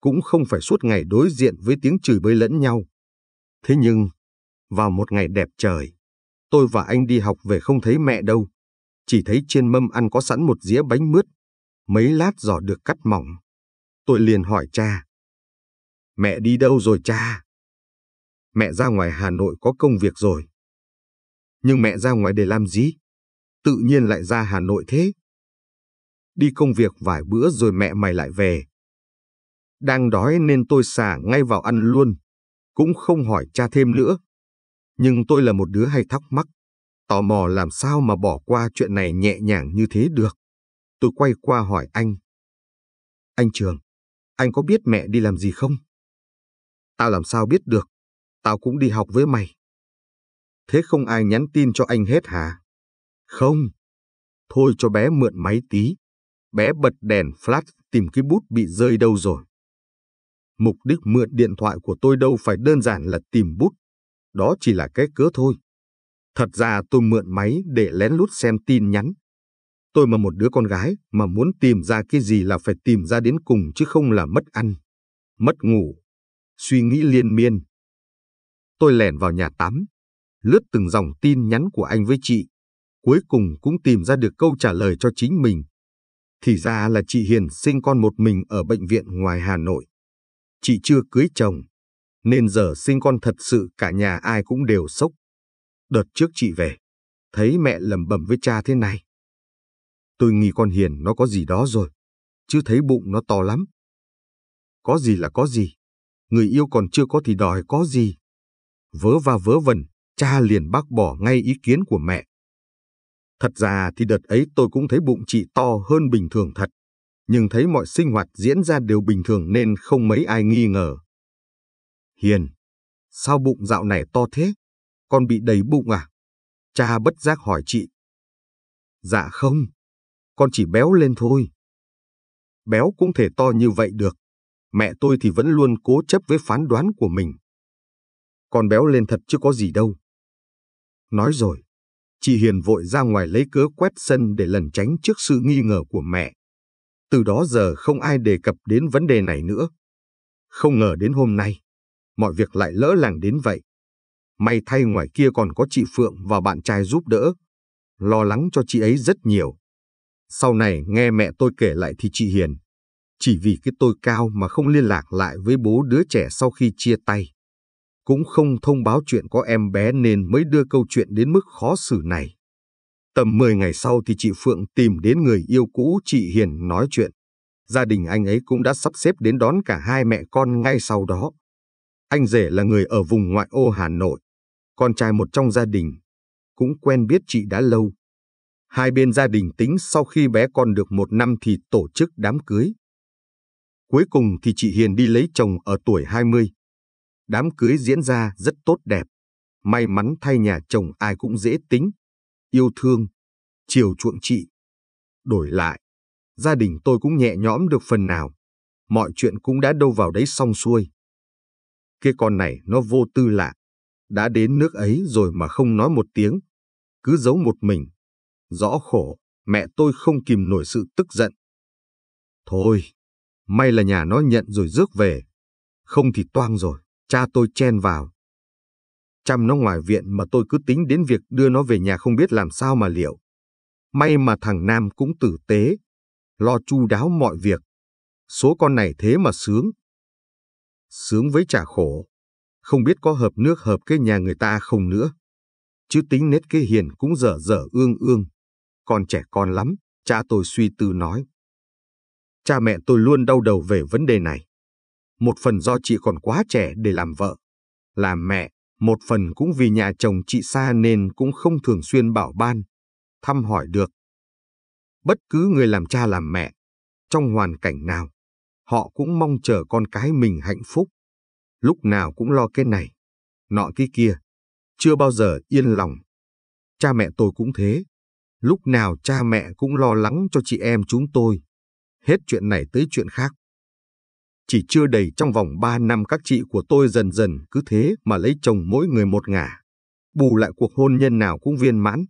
cũng không phải suốt ngày đối diện với tiếng chửi bới lẫn nhau. Thế nhưng, vào một ngày đẹp trời, tôi và anh đi học về không thấy mẹ đâu. Chỉ thấy trên mâm ăn có sẵn một dĩa bánh mướt, mấy lát giò được cắt mỏng. Tôi liền hỏi cha. Mẹ đi đâu rồi cha? Mẹ ra ngoài Hà Nội có công việc rồi. Nhưng mẹ ra ngoài để làm gì? Tự nhiên lại ra Hà Nội thế. Đi công việc vài bữa rồi mẹ mày lại về. Đang đói nên tôi xả ngay vào ăn luôn, cũng không hỏi cha thêm nữa. Nhưng tôi là một đứa hay thắc mắc. Tò mò làm sao mà bỏ qua chuyện này nhẹ nhàng như thế được. Tôi quay qua hỏi anh. Anh Trường, anh có biết mẹ đi làm gì không? Tao làm sao biết được, tao cũng đi học với mày. Thế không ai nhắn tin cho anh hết hả? Không. Thôi cho bé mượn máy tí. Bé bật đèn flash tìm cái bút bị rơi đâu rồi. Mục đích mượn điện thoại của tôi đâu phải đơn giản là tìm bút. Đó chỉ là cái cớ thôi. Thật ra tôi mượn máy để lén lút xem tin nhắn. Tôi mà một đứa con gái mà muốn tìm ra cái gì là phải tìm ra đến cùng chứ không là mất ăn, mất ngủ, suy nghĩ liên miên. Tôi lẻn vào nhà tắm, lướt từng dòng tin nhắn của anh với chị, cuối cùng cũng tìm ra được câu trả lời cho chính mình. Thì ra là chị Hiền sinh con một mình ở bệnh viện ngoài Hà Nội. Chị chưa cưới chồng, nên giờ sinh con thật sự cả nhà ai cũng đều sốc. Đợt trước chị về, thấy mẹ lầm bầm với cha thế này. Tôi nghĩ con Hiền nó có gì đó rồi, chứ thấy bụng nó to lắm. Có gì là có gì, người yêu còn chưa có thì đòi có gì. Vớ và vớ vẩn, cha liền bác bỏ ngay ý kiến của mẹ. Thật ra thì đợt ấy tôi cũng thấy bụng chị to hơn bình thường thật, nhưng thấy mọi sinh hoạt diễn ra đều bình thường nên không mấy ai nghi ngờ. Hiền, sao bụng dạo này to thế? Con bị đầy bụng à? Cha bất giác hỏi chị. Dạ không, con chỉ béo lên thôi. Béo cũng thể to như vậy được. Mẹ tôi thì vẫn luôn cố chấp với phán đoán của mình. Con béo lên thật chứ có gì đâu. Nói rồi, chị Hiền vội ra ngoài lấy cớ quét sân để lần tránh trước sự nghi ngờ của mẹ. Từ đó giờ không ai đề cập đến vấn đề này nữa. Không ngờ đến hôm nay, mọi việc lại lỡ làng đến vậy. May thay ngoài kia còn có chị Phượng và bạn trai giúp đỡ. Lo lắng cho chị ấy rất nhiều. Sau này nghe mẹ tôi kể lại thì chị Hiền. Chỉ vì cái tôi cao mà không liên lạc lại với bố đứa trẻ sau khi chia tay. Cũng không thông báo chuyện có em bé nên mới đưa câu chuyện đến mức khó xử này. Tầm 10 ngày sau thì chị Phượng tìm đến người yêu cũ chị Hiền nói chuyện. Gia đình anh ấy cũng đã sắp xếp đến đón cả hai mẹ con ngay sau đó. Anh rể là người ở vùng ngoại ô Hà Nội con trai một trong gia đình, cũng quen biết chị đã lâu. Hai bên gia đình tính sau khi bé con được một năm thì tổ chức đám cưới. Cuối cùng thì chị Hiền đi lấy chồng ở tuổi 20. Đám cưới diễn ra rất tốt đẹp. May mắn thay nhà chồng ai cũng dễ tính, yêu thương, chiều chuộng chị. Đổi lại, gia đình tôi cũng nhẹ nhõm được phần nào. Mọi chuyện cũng đã đâu vào đấy xong xuôi. Cái con này nó vô tư lạ, đã đến nước ấy rồi mà không nói một tiếng, cứ giấu một mình. Rõ khổ, mẹ tôi không kìm nổi sự tức giận. Thôi, may là nhà nó nhận rồi rước về, không thì toang rồi, cha tôi chen vào. Chăm nó ngoài viện mà tôi cứ tính đến việc đưa nó về nhà không biết làm sao mà liệu. May mà thằng Nam cũng tử tế, lo chu đáo mọi việc. Số con này thế mà sướng. Sướng với trả khổ, không biết có hợp nước hợp cái nhà người ta không nữa. Chứ tính nết cái hiền cũng dở dở ương ương. Còn trẻ con lắm, cha tôi suy tư nói. Cha mẹ tôi luôn đau đầu về vấn đề này. Một phần do chị còn quá trẻ để làm vợ, làm mẹ, một phần cũng vì nhà chồng chị xa nên cũng không thường xuyên bảo ban, thăm hỏi được. Bất cứ người làm cha làm mẹ, trong hoàn cảnh nào, họ cũng mong chờ con cái mình hạnh phúc, lúc nào cũng lo cái này, nọ cái kia, chưa bao giờ yên lòng. Cha mẹ tôi cũng thế, lúc nào cha mẹ cũng lo lắng cho chị em chúng tôi, hết chuyện này tới chuyện khác. Chỉ chưa đầy trong vòng 3 năm các chị của tôi dần dần cứ thế mà lấy chồng mỗi người một ngả, bù lại cuộc hôn nhân nào cũng viên mãn.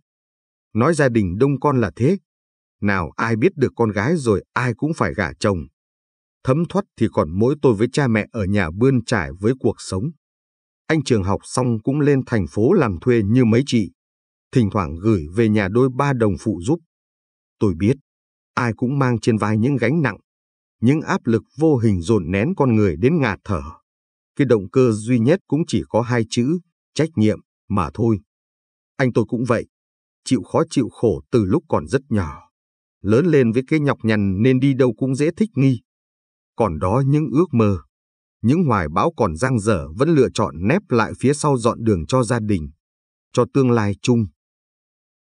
Nói gia đình đông con là thế, nào ai biết được con gái rồi ai cũng phải gả chồng, thấm thoát thì còn mỗi tôi với cha mẹ ở nhà bươn trải với cuộc sống. Anh trường học xong cũng lên thành phố làm thuê như mấy chị, thỉnh thoảng gửi về nhà đôi ba đồng phụ giúp. Tôi biết, ai cũng mang trên vai những gánh nặng, những áp lực vô hình dồn nén con người đến ngạt thở. Cái động cơ duy nhất cũng chỉ có hai chữ, trách nhiệm, mà thôi. Anh tôi cũng vậy, chịu khó chịu khổ từ lúc còn rất nhỏ. Lớn lên với cái nhọc nhằn nên đi đâu cũng dễ thích nghi còn đó những ước mơ. Những hoài bão còn dang dở vẫn lựa chọn nép lại phía sau dọn đường cho gia đình, cho tương lai chung.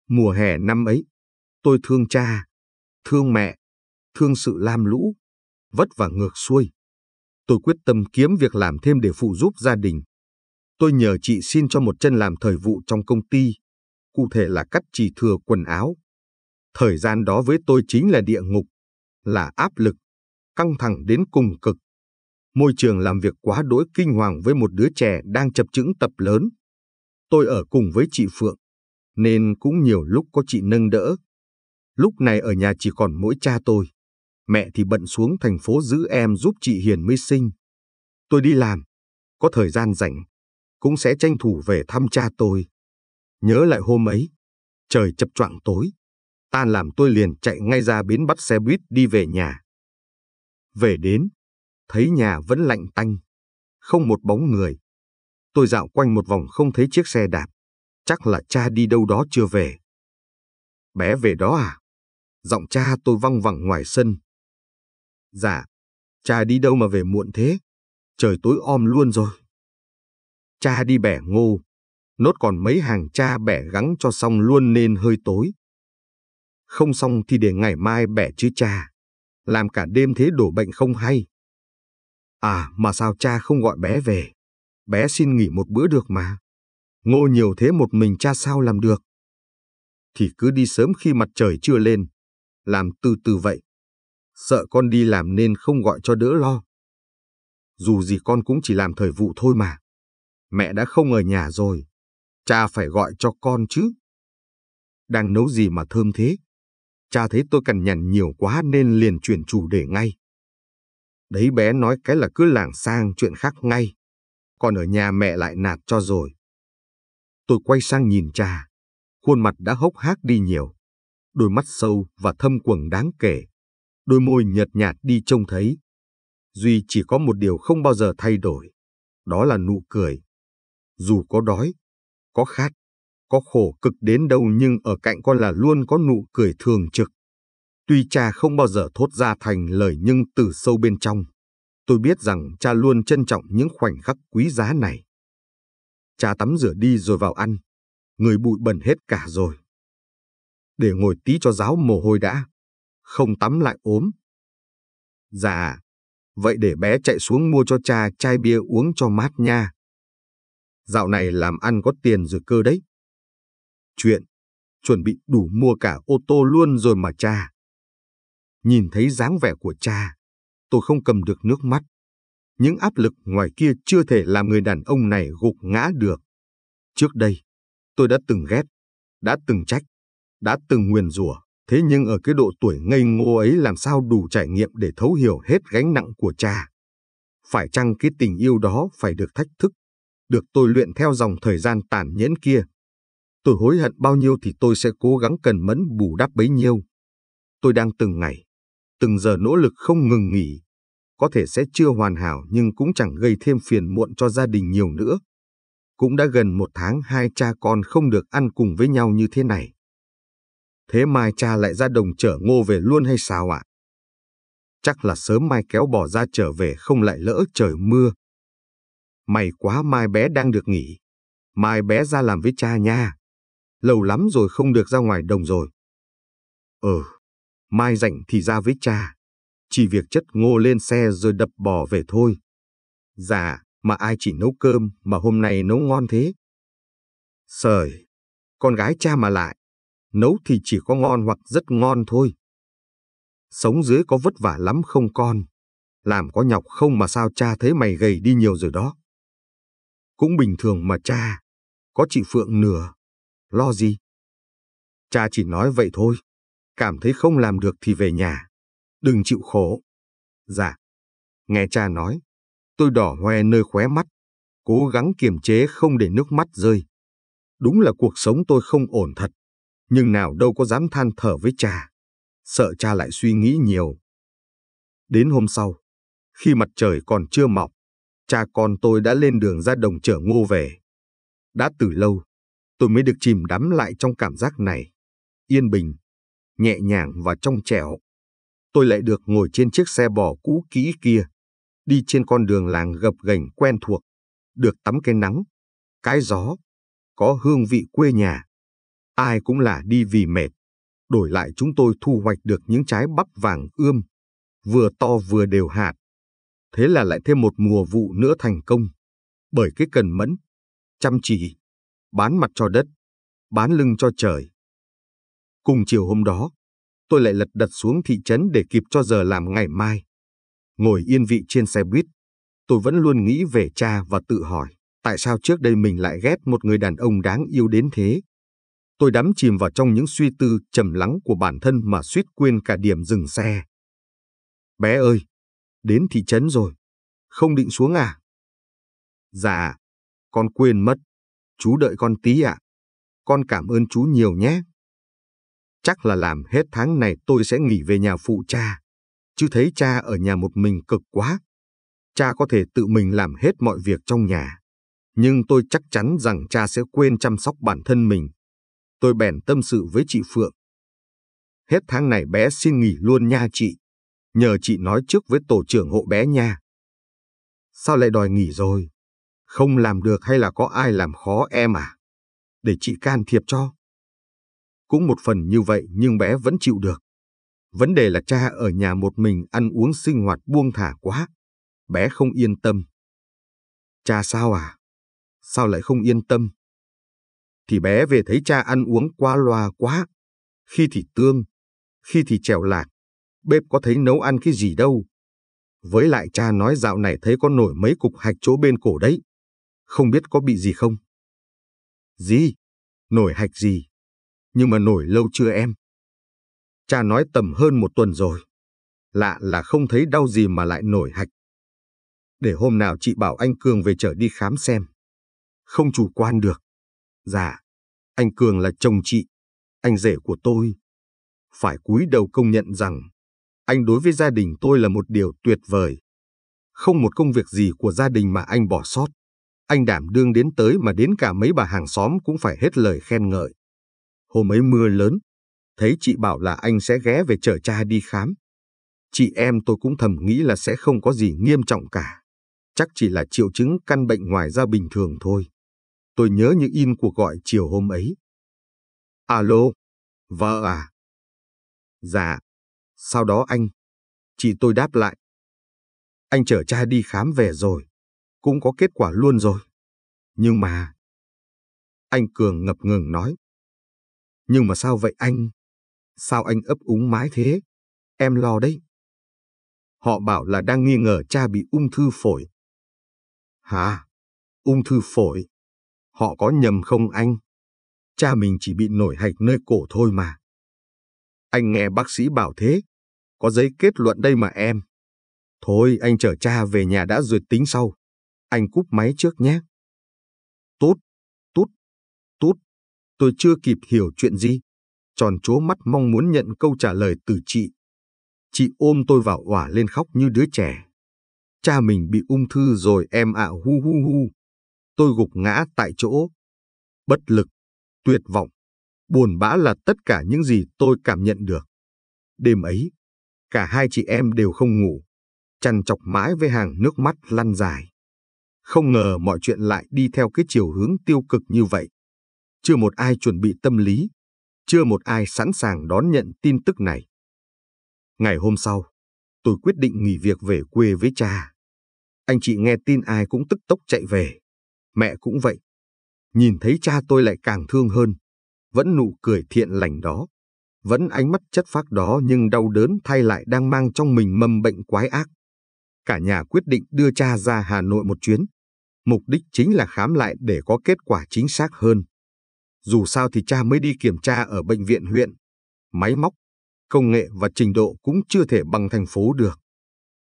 Mùa hè năm ấy, tôi thương cha, thương mẹ, thương sự lam lũ, vất vả ngược xuôi. Tôi quyết tâm kiếm việc làm thêm để phụ giúp gia đình. Tôi nhờ chị xin cho một chân làm thời vụ trong công ty, cụ thể là cắt chỉ thừa quần áo. Thời gian đó với tôi chính là địa ngục, là áp lực, căng thẳng đến cùng cực. Môi trường làm việc quá đỗi kinh hoàng với một đứa trẻ đang chập chững tập lớn. Tôi ở cùng với chị Phượng, nên cũng nhiều lúc có chị nâng đỡ. Lúc này ở nhà chỉ còn mỗi cha tôi. Mẹ thì bận xuống thành phố giữ em giúp chị Hiền mới sinh. Tôi đi làm, có thời gian rảnh, cũng sẽ tranh thủ về thăm cha tôi. Nhớ lại hôm ấy, trời chập choạng tối, tan làm tôi liền chạy ngay ra bến bắt xe buýt đi về nhà. Về đến, thấy nhà vẫn lạnh tanh, không một bóng người. Tôi dạo quanh một vòng không thấy chiếc xe đạp, chắc là cha đi đâu đó chưa về. Bé về đó à? Giọng cha tôi văng vẳng ngoài sân. Dạ, cha đi đâu mà về muộn thế? Trời tối om luôn rồi. Cha đi bẻ ngô, nốt còn mấy hàng cha bẻ gắng cho xong luôn nên hơi tối. Không xong thì để ngày mai bẻ chứ cha làm cả đêm thế đổ bệnh không hay. À mà sao cha không gọi bé về, bé xin nghỉ một bữa được mà. Ngộ nhiều thế một mình cha sao làm được. Thì cứ đi sớm khi mặt trời chưa lên, làm từ từ vậy. Sợ con đi làm nên không gọi cho đỡ lo. Dù gì con cũng chỉ làm thời vụ thôi mà. Mẹ đã không ở nhà rồi, cha phải gọi cho con chứ. Đang nấu gì mà thơm thế? Cha thấy tôi cằn nhằn nhiều quá nên liền chuyển chủ đề ngay. Đấy bé nói cái là cứ lảng sang chuyện khác ngay. Còn ở nhà mẹ lại nạt cho rồi. Tôi quay sang nhìn cha. Khuôn mặt đã hốc hác đi nhiều. Đôi mắt sâu và thâm quầng đáng kể. Đôi môi nhợt nhạt đi trông thấy. Duy chỉ có một điều không bao giờ thay đổi. Đó là nụ cười. Dù có đói, có khát, có khổ cực đến đâu nhưng ở cạnh con là luôn có nụ cười thường trực. Tuy cha không bao giờ thốt ra thành lời nhưng từ sâu bên trong, tôi biết rằng cha luôn trân trọng những khoảnh khắc quý giá này. Cha tắm rửa đi rồi vào ăn, người bụi bẩn hết cả rồi. Để ngồi tí cho giáo mồ hôi đã, không tắm lại ốm. Dạ, vậy để bé chạy xuống mua cho cha chai bia uống cho mát nha. Dạo này làm ăn có tiền rồi cơ đấy chuyện, chuẩn bị đủ mua cả ô tô luôn rồi mà cha. Nhìn thấy dáng vẻ của cha, tôi không cầm được nước mắt. Những áp lực ngoài kia chưa thể làm người đàn ông này gục ngã được. Trước đây, tôi đã từng ghét, đã từng trách, đã từng nguyền rủa. Thế nhưng ở cái độ tuổi ngây ngô ấy làm sao đủ trải nghiệm để thấu hiểu hết gánh nặng của cha. Phải chăng cái tình yêu đó phải được thách thức, được tôi luyện theo dòng thời gian tàn nhẫn kia Tôi hối hận bao nhiêu thì tôi sẽ cố gắng cần mẫn bù đắp bấy nhiêu. Tôi đang từng ngày, từng giờ nỗ lực không ngừng nghỉ. Có thể sẽ chưa hoàn hảo nhưng cũng chẳng gây thêm phiền muộn cho gia đình nhiều nữa. Cũng đã gần một tháng hai cha con không được ăn cùng với nhau như thế này. Thế mai cha lại ra đồng chở ngô về luôn hay sao ạ? Chắc là sớm mai kéo bò ra trở về không lại lỡ trời mưa. May quá mai bé đang được nghỉ. Mai bé ra làm với cha nha lâu lắm rồi không được ra ngoài đồng rồi. ờ mai rảnh thì ra với cha. Chỉ việc chất ngô lên xe rồi đập bò về thôi. Dạ, mà ai chỉ nấu cơm mà hôm nay nấu ngon thế? Sời, con gái cha mà lại, nấu thì chỉ có ngon hoặc rất ngon thôi. Sống dưới có vất vả lắm không con? Làm có nhọc không mà sao cha thấy mày gầy đi nhiều rồi đó? Cũng bình thường mà cha, có chị Phượng nửa, lo gì? Cha chỉ nói vậy thôi, cảm thấy không làm được thì về nhà, đừng chịu khổ. Dạ, nghe cha nói, tôi đỏ hoe nơi khóe mắt, cố gắng kiềm chế không để nước mắt rơi. Đúng là cuộc sống tôi không ổn thật, nhưng nào đâu có dám than thở với cha, sợ cha lại suy nghĩ nhiều. Đến hôm sau, khi mặt trời còn chưa mọc, cha con tôi đã lên đường ra đồng chở ngô về. Đã từ lâu, tôi mới được chìm đắm lại trong cảm giác này. Yên bình, nhẹ nhàng và trong trẻo. Tôi lại được ngồi trên chiếc xe bò cũ kỹ kia, đi trên con đường làng gập ghềnh quen thuộc, được tắm cái nắng, cái gió, có hương vị quê nhà. Ai cũng là đi vì mệt, đổi lại chúng tôi thu hoạch được những trái bắp vàng ươm, vừa to vừa đều hạt. Thế là lại thêm một mùa vụ nữa thành công, bởi cái cần mẫn, chăm chỉ bán mặt cho đất, bán lưng cho trời. Cùng chiều hôm đó, tôi lại lật đật xuống thị trấn để kịp cho giờ làm ngày mai. Ngồi yên vị trên xe buýt, tôi vẫn luôn nghĩ về cha và tự hỏi, tại sao trước đây mình lại ghét một người đàn ông đáng yêu đến thế? Tôi đắm chìm vào trong những suy tư trầm lắng của bản thân mà suýt quên cả điểm dừng xe. Bé ơi, đến thị trấn rồi, không định xuống à? Dạ, con quên mất chú đợi con tí ạ. Con cảm ơn chú nhiều nhé. Chắc là làm hết tháng này tôi sẽ nghỉ về nhà phụ cha. Chứ thấy cha ở nhà một mình cực quá. Cha có thể tự mình làm hết mọi việc trong nhà. Nhưng tôi chắc chắn rằng cha sẽ quên chăm sóc bản thân mình. Tôi bèn tâm sự với chị Phượng. Hết tháng này bé xin nghỉ luôn nha chị. Nhờ chị nói trước với tổ trưởng hộ bé nha. Sao lại đòi nghỉ rồi? Không làm được hay là có ai làm khó em à? Để chị can thiệp cho. Cũng một phần như vậy nhưng bé vẫn chịu được. Vấn đề là cha ở nhà một mình ăn uống sinh hoạt buông thả quá. Bé không yên tâm. Cha sao à? Sao lại không yên tâm? Thì bé về thấy cha ăn uống qua loa quá. Khi thì tương, khi thì trèo lạc. Bếp có thấy nấu ăn cái gì đâu. Với lại cha nói dạo này thấy có nổi mấy cục hạch chỗ bên cổ đấy không biết có bị gì không. Gì? Nổi hạch gì? Nhưng mà nổi lâu chưa em? Cha nói tầm hơn một tuần rồi. Lạ là không thấy đau gì mà lại nổi hạch. Để hôm nào chị bảo anh Cường về chở đi khám xem. Không chủ quan được. Dạ, anh Cường là chồng chị, anh rể của tôi. Phải cúi đầu công nhận rằng, anh đối với gia đình tôi là một điều tuyệt vời. Không một công việc gì của gia đình mà anh bỏ sót anh đảm đương đến tới mà đến cả mấy bà hàng xóm cũng phải hết lời khen ngợi. Hôm ấy mưa lớn, thấy chị bảo là anh sẽ ghé về chở cha đi khám. Chị em tôi cũng thầm nghĩ là sẽ không có gì nghiêm trọng cả. Chắc chỉ là triệu chứng căn bệnh ngoài da bình thường thôi. Tôi nhớ như in cuộc gọi chiều hôm ấy. Alo, vợ à? Dạ, sau đó anh. Chị tôi đáp lại. Anh chở cha đi khám về rồi cũng có kết quả luôn rồi. Nhưng mà... Anh Cường ngập ngừng nói. Nhưng mà sao vậy anh? Sao anh ấp úng mãi thế? Em lo đấy. Họ bảo là đang nghi ngờ cha bị ung thư phổi. Hả? Ung thư phổi? Họ có nhầm không anh? Cha mình chỉ bị nổi hạch nơi cổ thôi mà. Anh nghe bác sĩ bảo thế. Có giấy kết luận đây mà em. Thôi anh chở cha về nhà đã duyệt tính sau anh cúp máy trước nhé. Tốt, tốt, tốt, tôi chưa kịp hiểu chuyện gì. Tròn chố mắt mong muốn nhận câu trả lời từ chị. Chị ôm tôi vào òa lên khóc như đứa trẻ. Cha mình bị ung thư rồi em ạ à, hu hu hu. Tôi gục ngã tại chỗ. Bất lực, tuyệt vọng, buồn bã là tất cả những gì tôi cảm nhận được. Đêm ấy, cả hai chị em đều không ngủ, chằn chọc mãi với hàng nước mắt lăn dài. Không ngờ mọi chuyện lại đi theo cái chiều hướng tiêu cực như vậy. Chưa một ai chuẩn bị tâm lý, chưa một ai sẵn sàng đón nhận tin tức này. Ngày hôm sau, tôi quyết định nghỉ việc về quê với cha. Anh chị nghe tin ai cũng tức tốc chạy về. Mẹ cũng vậy. Nhìn thấy cha tôi lại càng thương hơn. Vẫn nụ cười thiện lành đó. Vẫn ánh mắt chất phác đó nhưng đau đớn thay lại đang mang trong mình mầm bệnh quái ác. Cả nhà quyết định đưa cha ra Hà Nội một chuyến mục đích chính là khám lại để có kết quả chính xác hơn. Dù sao thì cha mới đi kiểm tra ở bệnh viện huyện. Máy móc, công nghệ và trình độ cũng chưa thể bằng thành phố được.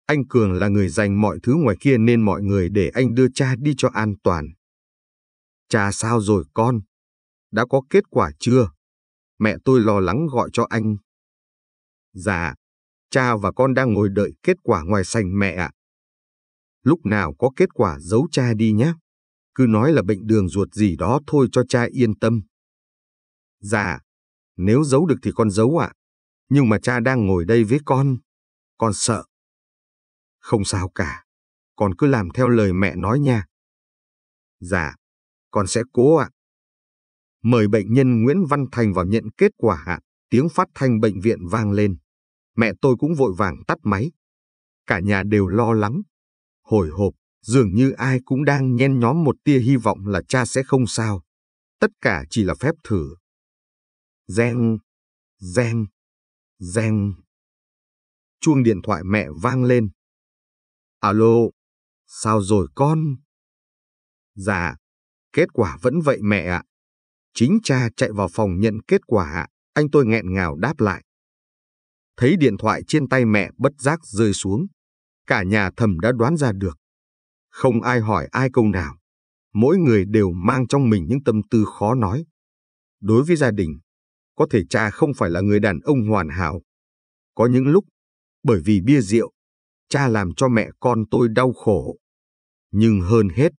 Anh Cường là người dành mọi thứ ngoài kia nên mọi người để anh đưa cha đi cho an toàn. Cha sao rồi con? Đã có kết quả chưa? Mẹ tôi lo lắng gọi cho anh. Dạ, cha và con đang ngồi đợi kết quả ngoài sành mẹ ạ lúc nào có kết quả giấu cha đi nhé. Cứ nói là bệnh đường ruột gì đó thôi cho cha yên tâm. Dạ, nếu giấu được thì con giấu ạ. À. Nhưng mà cha đang ngồi đây với con. Con sợ. Không sao cả. Con cứ làm theo lời mẹ nói nha. Dạ, con sẽ cố ạ. À. Mời bệnh nhân Nguyễn Văn Thành vào nhận kết quả ạ. À. Tiếng phát thanh bệnh viện vang lên. Mẹ tôi cũng vội vàng tắt máy. Cả nhà đều lo lắng hồi hộp, dường như ai cũng đang nhen nhóm một tia hy vọng là cha sẽ không sao. Tất cả chỉ là phép thử. Reng, reng, reng. Chuông điện thoại mẹ vang lên. Alo, sao rồi con? Dạ, kết quả vẫn vậy mẹ ạ. Chính cha chạy vào phòng nhận kết quả, ạ. anh tôi nghẹn ngào đáp lại. Thấy điện thoại trên tay mẹ bất giác rơi xuống, Cả nhà thầm đã đoán ra được. Không ai hỏi ai câu nào. Mỗi người đều mang trong mình những tâm tư khó nói. Đối với gia đình, có thể cha không phải là người đàn ông hoàn hảo. Có những lúc, bởi vì bia rượu, cha làm cho mẹ con tôi đau khổ. Nhưng hơn hết,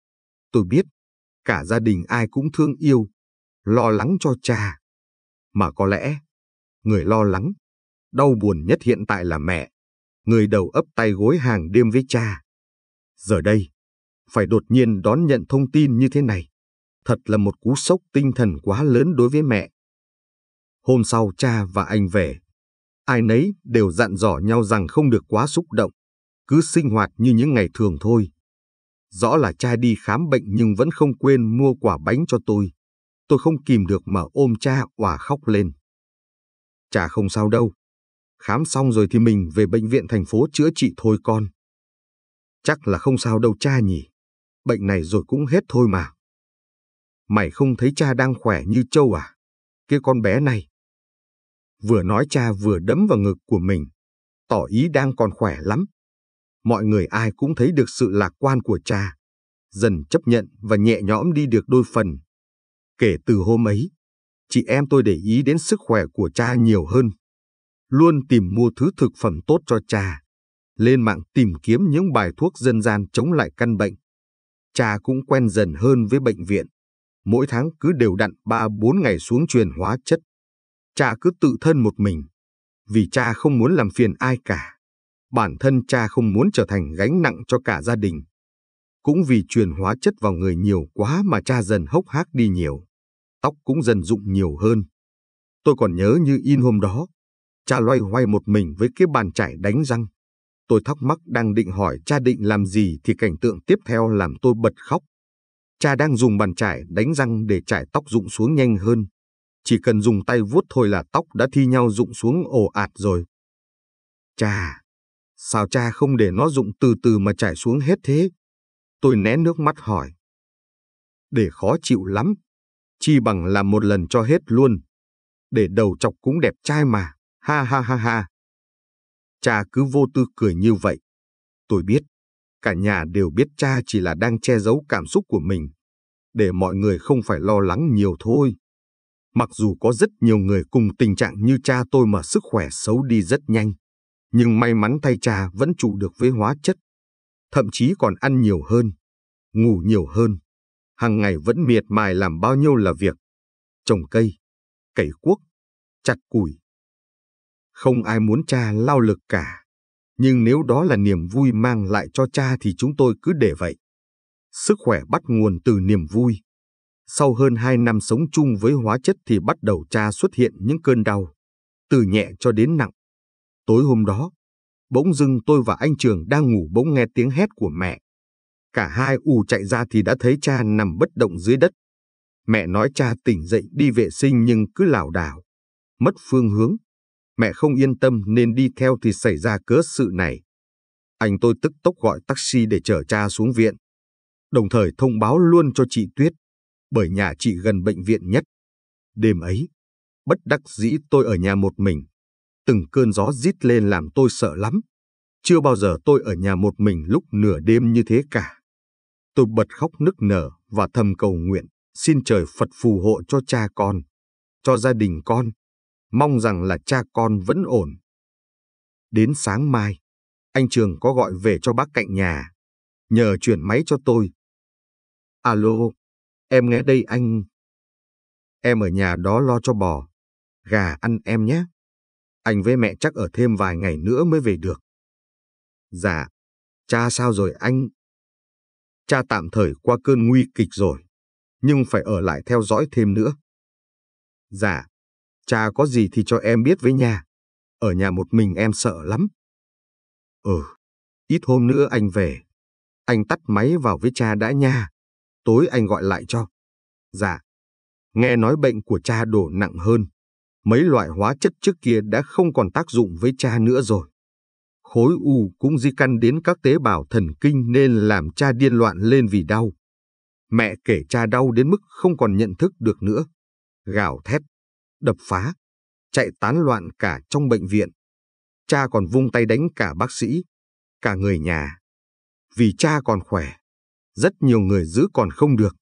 tôi biết, cả gia đình ai cũng thương yêu, lo lắng cho cha. Mà có lẽ, người lo lắng, đau buồn nhất hiện tại là mẹ người đầu ấp tay gối hàng đêm với cha. Giờ đây, phải đột nhiên đón nhận thông tin như thế này. Thật là một cú sốc tinh thần quá lớn đối với mẹ. Hôm sau cha và anh về, ai nấy đều dặn dò nhau rằng không được quá xúc động, cứ sinh hoạt như những ngày thường thôi. Rõ là cha đi khám bệnh nhưng vẫn không quên mua quả bánh cho tôi. Tôi không kìm được mà ôm cha òa khóc lên. Cha không sao đâu, khám xong rồi thì mình về bệnh viện thành phố chữa trị thôi con. Chắc là không sao đâu cha nhỉ, bệnh này rồi cũng hết thôi mà. Mày không thấy cha đang khỏe như châu à? Cái con bé này. Vừa nói cha vừa đấm vào ngực của mình, tỏ ý đang còn khỏe lắm. Mọi người ai cũng thấy được sự lạc quan của cha, dần chấp nhận và nhẹ nhõm đi được đôi phần. Kể từ hôm ấy, chị em tôi để ý đến sức khỏe của cha nhiều hơn luôn tìm mua thứ thực phẩm tốt cho cha, lên mạng tìm kiếm những bài thuốc dân gian chống lại căn bệnh. Cha cũng quen dần hơn với bệnh viện, mỗi tháng cứ đều đặn 3-4 ngày xuống truyền hóa chất. Cha cứ tự thân một mình, vì cha không muốn làm phiền ai cả. Bản thân cha không muốn trở thành gánh nặng cho cả gia đình. Cũng vì truyền hóa chất vào người nhiều quá mà cha dần hốc hác đi nhiều. Tóc cũng dần rụng nhiều hơn. Tôi còn nhớ như in hôm đó, Cha loay hoay một mình với cái bàn chải đánh răng. Tôi thắc mắc đang định hỏi cha định làm gì thì cảnh tượng tiếp theo làm tôi bật khóc. Cha đang dùng bàn chải đánh răng để chải tóc rụng xuống nhanh hơn. Chỉ cần dùng tay vuốt thôi là tóc đã thi nhau rụng xuống ồ ạt rồi. Cha, sao cha không để nó rụng từ từ mà chảy xuống hết thế? Tôi né nước mắt hỏi. Để khó chịu lắm, chi bằng làm một lần cho hết luôn. Để đầu chọc cũng đẹp trai mà. Ha ha ha ha. Cha cứ vô tư cười như vậy. Tôi biết, cả nhà đều biết cha chỉ là đang che giấu cảm xúc của mình, để mọi người không phải lo lắng nhiều thôi. Mặc dù có rất nhiều người cùng tình trạng như cha tôi mà sức khỏe xấu đi rất nhanh, nhưng may mắn thay cha vẫn trụ được với hóa chất, thậm chí còn ăn nhiều hơn, ngủ nhiều hơn, hàng ngày vẫn miệt mài làm bao nhiêu là việc, trồng cây, cày cuốc, chặt củi, không ai muốn cha lao lực cả, nhưng nếu đó là niềm vui mang lại cho cha thì chúng tôi cứ để vậy. Sức khỏe bắt nguồn từ niềm vui. Sau hơn 2 năm sống chung với hóa chất thì bắt đầu cha xuất hiện những cơn đau, từ nhẹ cho đến nặng. Tối hôm đó, bỗng dưng tôi và anh Trường đang ngủ bỗng nghe tiếng hét của mẹ. Cả hai ù chạy ra thì đã thấy cha nằm bất động dưới đất. Mẹ nói cha tỉnh dậy đi vệ sinh nhưng cứ lảo đảo, mất phương hướng mẹ không yên tâm nên đi theo thì xảy ra cớ sự này. Anh tôi tức tốc gọi taxi để chở cha xuống viện, đồng thời thông báo luôn cho chị Tuyết, bởi nhà chị gần bệnh viện nhất. Đêm ấy, bất đắc dĩ tôi ở nhà một mình, từng cơn gió rít lên làm tôi sợ lắm. Chưa bao giờ tôi ở nhà một mình lúc nửa đêm như thế cả. Tôi bật khóc nức nở và thầm cầu nguyện, xin trời Phật phù hộ cho cha con, cho gia đình con mong rằng là cha con vẫn ổn. Đến sáng mai, anh Trường có gọi về cho bác cạnh nhà, nhờ chuyển máy cho tôi. Alo, em nghe đây anh. Em ở nhà đó lo cho bò, gà ăn em nhé. Anh với mẹ chắc ở thêm vài ngày nữa mới về được. Dạ, cha sao rồi anh? Cha tạm thời qua cơn nguy kịch rồi, nhưng phải ở lại theo dõi thêm nữa. Dạ, Cha có gì thì cho em biết với nhà. Ở nhà một mình em sợ lắm. Ừ, ít hôm nữa anh về. Anh tắt máy vào với cha đã nha. Tối anh gọi lại cho. Dạ. Nghe nói bệnh của cha đổ nặng hơn. Mấy loại hóa chất trước kia đã không còn tác dụng với cha nữa rồi. Khối u cũng di căn đến các tế bào thần kinh nên làm cha điên loạn lên vì đau. Mẹ kể cha đau đến mức không còn nhận thức được nữa. Gào thét đập phá, chạy tán loạn cả trong bệnh viện. Cha còn vung tay đánh cả bác sĩ, cả người nhà. Vì cha còn khỏe, rất nhiều người giữ còn không được.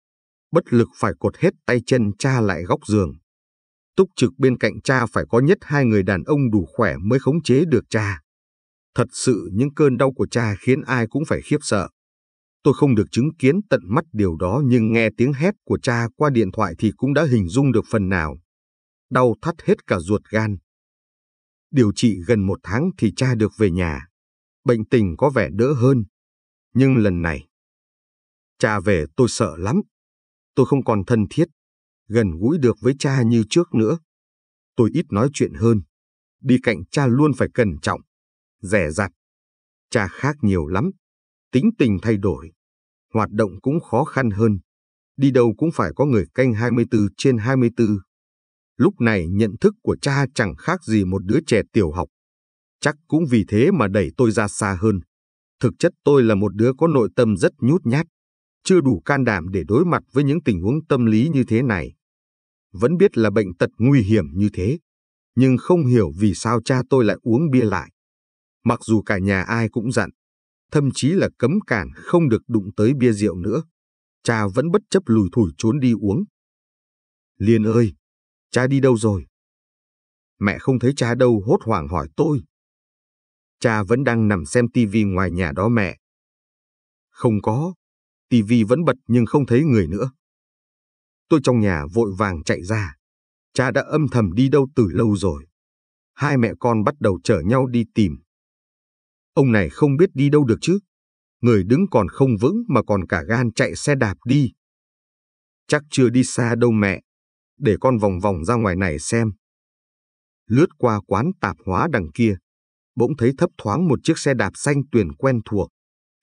Bất lực phải cột hết tay chân cha lại góc giường. Túc trực bên cạnh cha phải có nhất hai người đàn ông đủ khỏe mới khống chế được cha. Thật sự những cơn đau của cha khiến ai cũng phải khiếp sợ. Tôi không được chứng kiến tận mắt điều đó nhưng nghe tiếng hét của cha qua điện thoại thì cũng đã hình dung được phần nào đau thắt hết cả ruột gan. Điều trị gần một tháng thì cha được về nhà. Bệnh tình có vẻ đỡ hơn. Nhưng lần này, cha về tôi sợ lắm. Tôi không còn thân thiết, gần gũi được với cha như trước nữa. Tôi ít nói chuyện hơn. Đi cạnh cha luôn phải cẩn trọng, rẻ rặt. Cha khác nhiều lắm, tính tình thay đổi. Hoạt động cũng khó khăn hơn. Đi đâu cũng phải có người canh 24 trên 24. Lúc này nhận thức của cha chẳng khác gì một đứa trẻ tiểu học. Chắc cũng vì thế mà đẩy tôi ra xa hơn. Thực chất tôi là một đứa có nội tâm rất nhút nhát, chưa đủ can đảm để đối mặt với những tình huống tâm lý như thế này. Vẫn biết là bệnh tật nguy hiểm như thế, nhưng không hiểu vì sao cha tôi lại uống bia lại. Mặc dù cả nhà ai cũng dặn, thậm chí là cấm cản không được đụng tới bia rượu nữa. Cha vẫn bất chấp lùi thủi trốn đi uống. Liên ơi, Cha đi đâu rồi? Mẹ không thấy cha đâu hốt hoảng hỏi tôi. Cha vẫn đang nằm xem tivi ngoài nhà đó mẹ. Không có, tivi vẫn bật nhưng không thấy người nữa. Tôi trong nhà vội vàng chạy ra. Cha đã âm thầm đi đâu từ lâu rồi. Hai mẹ con bắt đầu chở nhau đi tìm. Ông này không biết đi đâu được chứ. Người đứng còn không vững mà còn cả gan chạy xe đạp đi. Chắc chưa đi xa đâu mẹ để con vòng vòng ra ngoài này xem. Lướt qua quán tạp hóa đằng kia, bỗng thấy thấp thoáng một chiếc xe đạp xanh tuyển quen thuộc.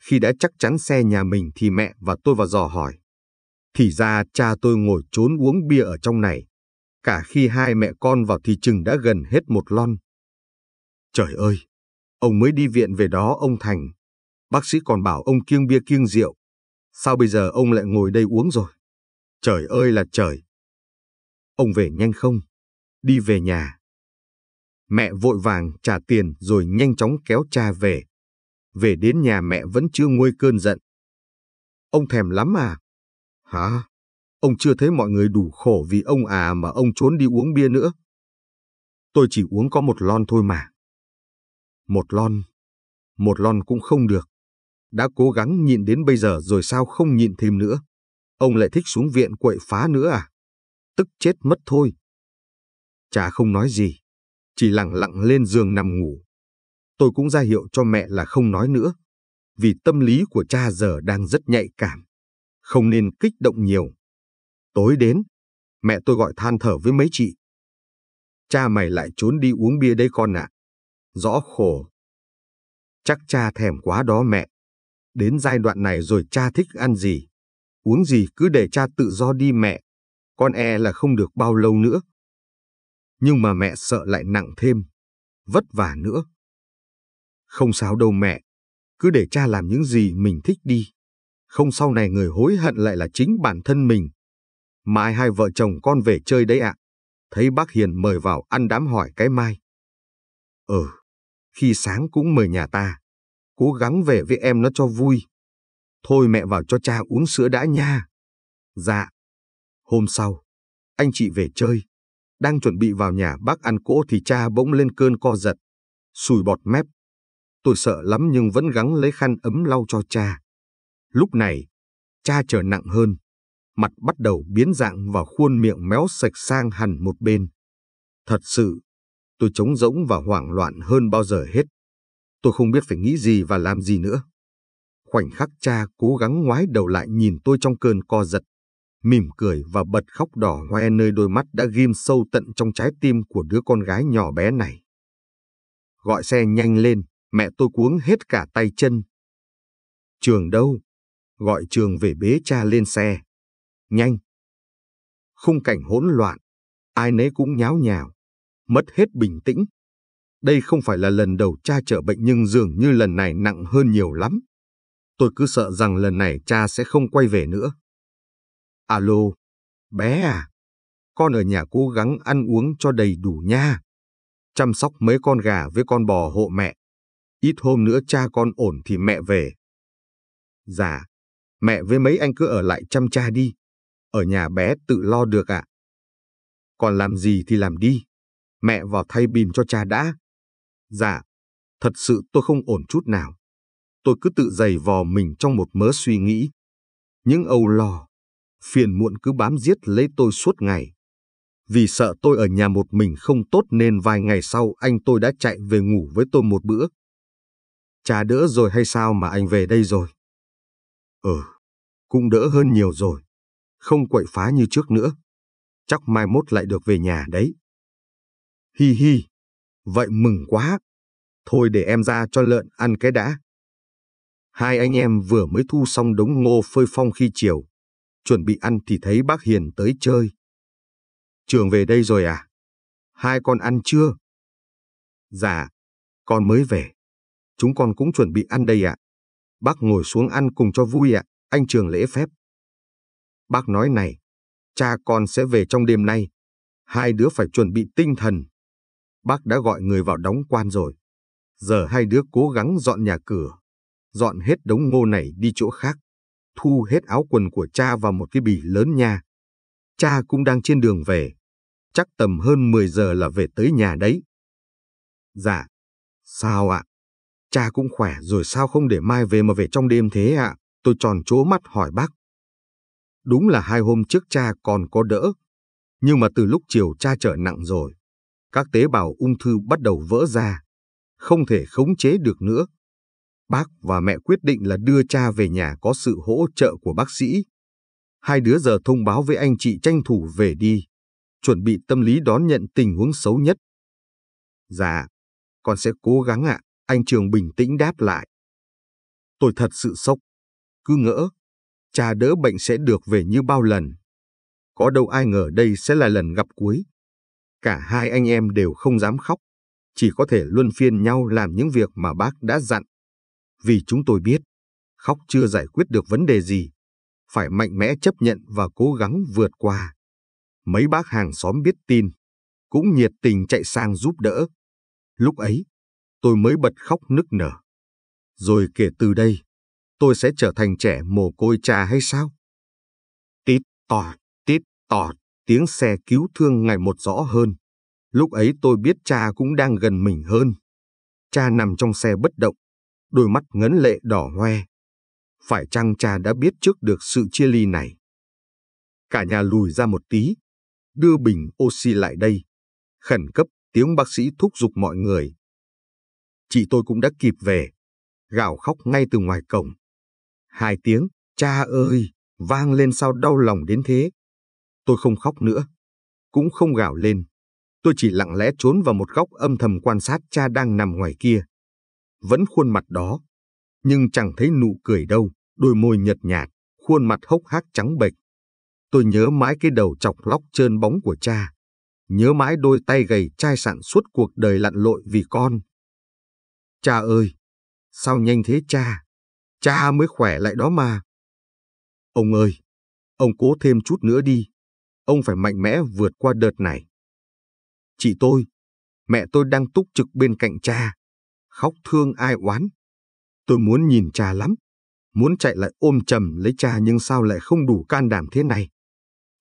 Khi đã chắc chắn xe nhà mình thì mẹ và tôi vào dò hỏi. Thì ra cha tôi ngồi trốn uống bia ở trong này. Cả khi hai mẹ con vào thì chừng đã gần hết một lon. Trời ơi! Ông mới đi viện về đó ông Thành. Bác sĩ còn bảo ông kiêng bia kiêng rượu. Sao bây giờ ông lại ngồi đây uống rồi? Trời ơi là trời! Ông về nhanh không? Đi về nhà. Mẹ vội vàng trả tiền rồi nhanh chóng kéo cha về. Về đến nhà mẹ vẫn chưa nguôi cơn giận. Ông thèm lắm à? Hả? Ông chưa thấy mọi người đủ khổ vì ông à mà ông trốn đi uống bia nữa. Tôi chỉ uống có một lon thôi mà. Một lon? Một lon cũng không được. Đã cố gắng nhịn đến bây giờ rồi sao không nhịn thêm nữa? Ông lại thích xuống viện quậy phá nữa à? tức chết mất thôi. Cha không nói gì, chỉ lặng lặng lên giường nằm ngủ. Tôi cũng ra hiệu cho mẹ là không nói nữa, vì tâm lý của cha giờ đang rất nhạy cảm, không nên kích động nhiều. Tối đến, mẹ tôi gọi than thở với mấy chị. Cha mày lại trốn đi uống bia đấy con ạ. À. Rõ khổ. Chắc cha thèm quá đó mẹ. Đến giai đoạn này rồi cha thích ăn gì, uống gì cứ để cha tự do đi mẹ con e là không được bao lâu nữa. Nhưng mà mẹ sợ lại nặng thêm, vất vả nữa. Không sao đâu mẹ, cứ để cha làm những gì mình thích đi. Không sau này người hối hận lại là chính bản thân mình. Mai hai vợ chồng con về chơi đấy ạ. À. Thấy bác Hiền mời vào ăn đám hỏi cái mai. Ừ, khi sáng cũng mời nhà ta. Cố gắng về với em nó cho vui. Thôi mẹ vào cho cha uống sữa đã nha. Dạ. Hôm sau, anh chị về chơi. Đang chuẩn bị vào nhà bác ăn cỗ thì cha bỗng lên cơn co giật, sùi bọt mép. Tôi sợ lắm nhưng vẫn gắng lấy khăn ấm lau cho cha. Lúc này, cha trở nặng hơn. Mặt bắt đầu biến dạng và khuôn miệng méo sạch sang hẳn một bên. Thật sự, tôi trống rỗng và hoảng loạn hơn bao giờ hết. Tôi không biết phải nghĩ gì và làm gì nữa. Khoảnh khắc cha cố gắng ngoái đầu lại nhìn tôi trong cơn co giật mỉm cười và bật khóc đỏ hoe nơi đôi mắt đã ghim sâu tận trong trái tim của đứa con gái nhỏ bé này. Gọi xe nhanh lên, mẹ tôi cuống hết cả tay chân. Trường đâu? Gọi trường về bế cha lên xe. Nhanh! Khung cảnh hỗn loạn, ai nấy cũng nháo nhào, mất hết bình tĩnh. Đây không phải là lần đầu cha chở bệnh nhưng dường như lần này nặng hơn nhiều lắm. Tôi cứ sợ rằng lần này cha sẽ không quay về nữa. Alo, bé à, con ở nhà cố gắng ăn uống cho đầy đủ nha. Chăm sóc mấy con gà với con bò hộ mẹ. Ít hôm nữa cha con ổn thì mẹ về. Dạ, mẹ với mấy anh cứ ở lại chăm cha đi. Ở nhà bé tự lo được ạ. À. Còn làm gì thì làm đi. Mẹ vào thay bìm cho cha đã. Dạ, thật sự tôi không ổn chút nào. Tôi cứ tự giày vò mình trong một mớ suy nghĩ. Những âu lo, phiền muộn cứ bám giết lấy tôi suốt ngày. Vì sợ tôi ở nhà một mình không tốt nên vài ngày sau anh tôi đã chạy về ngủ với tôi một bữa. Cha đỡ rồi hay sao mà anh về đây rồi? Ừ, cũng đỡ hơn nhiều rồi. Không quậy phá như trước nữa. Chắc mai mốt lại được về nhà đấy. Hi hi, vậy mừng quá. Thôi để em ra cho lợn ăn cái đã. Hai anh em vừa mới thu xong đống ngô phơi phong khi chiều, chuẩn bị ăn thì thấy bác Hiền tới chơi. Trường về đây rồi à? Hai con ăn chưa? Dạ, con mới về. Chúng con cũng chuẩn bị ăn đây ạ. À. Bác ngồi xuống ăn cùng cho vui ạ, à. anh Trường lễ phép. Bác nói này, cha con sẽ về trong đêm nay. Hai đứa phải chuẩn bị tinh thần. Bác đã gọi người vào đóng quan rồi. Giờ hai đứa cố gắng dọn nhà cửa, dọn hết đống ngô này đi chỗ khác thu hết áo quần của cha vào một cái bì lớn nha. Cha cũng đang trên đường về. Chắc tầm hơn 10 giờ là về tới nhà đấy. Dạ. Sao ạ? Cha cũng khỏe rồi sao không để mai về mà về trong đêm thế ạ? Tôi tròn chỗ mắt hỏi bác. Đúng là hai hôm trước cha còn có đỡ. Nhưng mà từ lúc chiều cha trở nặng rồi. Các tế bào ung thư bắt đầu vỡ ra. Không thể khống chế được nữa. Bác và mẹ quyết định là đưa cha về nhà có sự hỗ trợ của bác sĩ. Hai đứa giờ thông báo với anh chị tranh thủ về đi, chuẩn bị tâm lý đón nhận tình huống xấu nhất. Dạ, con sẽ cố gắng ạ, à, anh Trường bình tĩnh đáp lại. Tôi thật sự sốc, cứ ngỡ, cha đỡ bệnh sẽ được về như bao lần. Có đâu ai ngờ đây sẽ là lần gặp cuối. Cả hai anh em đều không dám khóc, chỉ có thể luân phiên nhau làm những việc mà bác đã dặn vì chúng tôi biết, khóc chưa giải quyết được vấn đề gì, phải mạnh mẽ chấp nhận và cố gắng vượt qua. Mấy bác hàng xóm biết tin, cũng nhiệt tình chạy sang giúp đỡ. Lúc ấy, tôi mới bật khóc nức nở. Rồi kể từ đây, tôi sẽ trở thành trẻ mồ côi cha hay sao? Tít tọt, tít tọt, tiếng xe cứu thương ngày một rõ hơn. Lúc ấy tôi biết cha cũng đang gần mình hơn. Cha nằm trong xe bất động, đôi mắt ngấn lệ đỏ hoe. Phải chăng cha đã biết trước được sự chia ly này? Cả nhà lùi ra một tí, đưa bình oxy lại đây. Khẩn cấp, tiếng bác sĩ thúc giục mọi người. Chị tôi cũng đã kịp về, gào khóc ngay từ ngoài cổng. Hai tiếng, cha ơi, vang lên sao đau lòng đến thế. Tôi không khóc nữa, cũng không gào lên. Tôi chỉ lặng lẽ trốn vào một góc âm thầm quan sát cha đang nằm ngoài kia vẫn khuôn mặt đó, nhưng chẳng thấy nụ cười đâu, đôi môi nhợt nhạt, khuôn mặt hốc hác trắng bệch. Tôi nhớ mãi cái đầu chọc lóc trơn bóng của cha, nhớ mãi đôi tay gầy chai sạn suốt cuộc đời lặn lội vì con. Cha ơi, sao nhanh thế cha, cha mới khỏe lại đó mà. Ông ơi, ông cố thêm chút nữa đi, ông phải mạnh mẽ vượt qua đợt này. Chị tôi, mẹ tôi đang túc trực bên cạnh cha, khóc thương ai oán. Tôi muốn nhìn cha lắm, muốn chạy lại ôm chầm lấy cha nhưng sao lại không đủ can đảm thế này.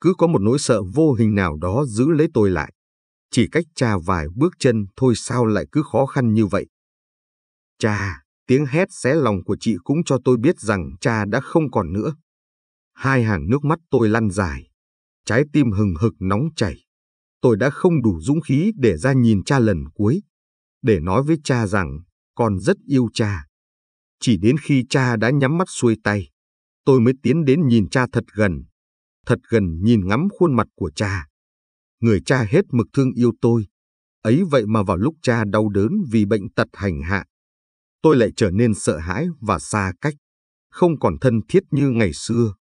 Cứ có một nỗi sợ vô hình nào đó giữ lấy tôi lại. Chỉ cách cha vài bước chân thôi sao lại cứ khó khăn như vậy. Cha, tiếng hét xé lòng của chị cũng cho tôi biết rằng cha đã không còn nữa. Hai hàng nước mắt tôi lăn dài, trái tim hừng hực nóng chảy. Tôi đã không đủ dũng khí để ra nhìn cha lần cuối, để nói với cha rằng con rất yêu cha. Chỉ đến khi cha đã nhắm mắt xuôi tay, tôi mới tiến đến nhìn cha thật gần, thật gần nhìn ngắm khuôn mặt của cha. Người cha hết mực thương yêu tôi, ấy vậy mà vào lúc cha đau đớn vì bệnh tật hành hạ, tôi lại trở nên sợ hãi và xa cách, không còn thân thiết như ngày xưa.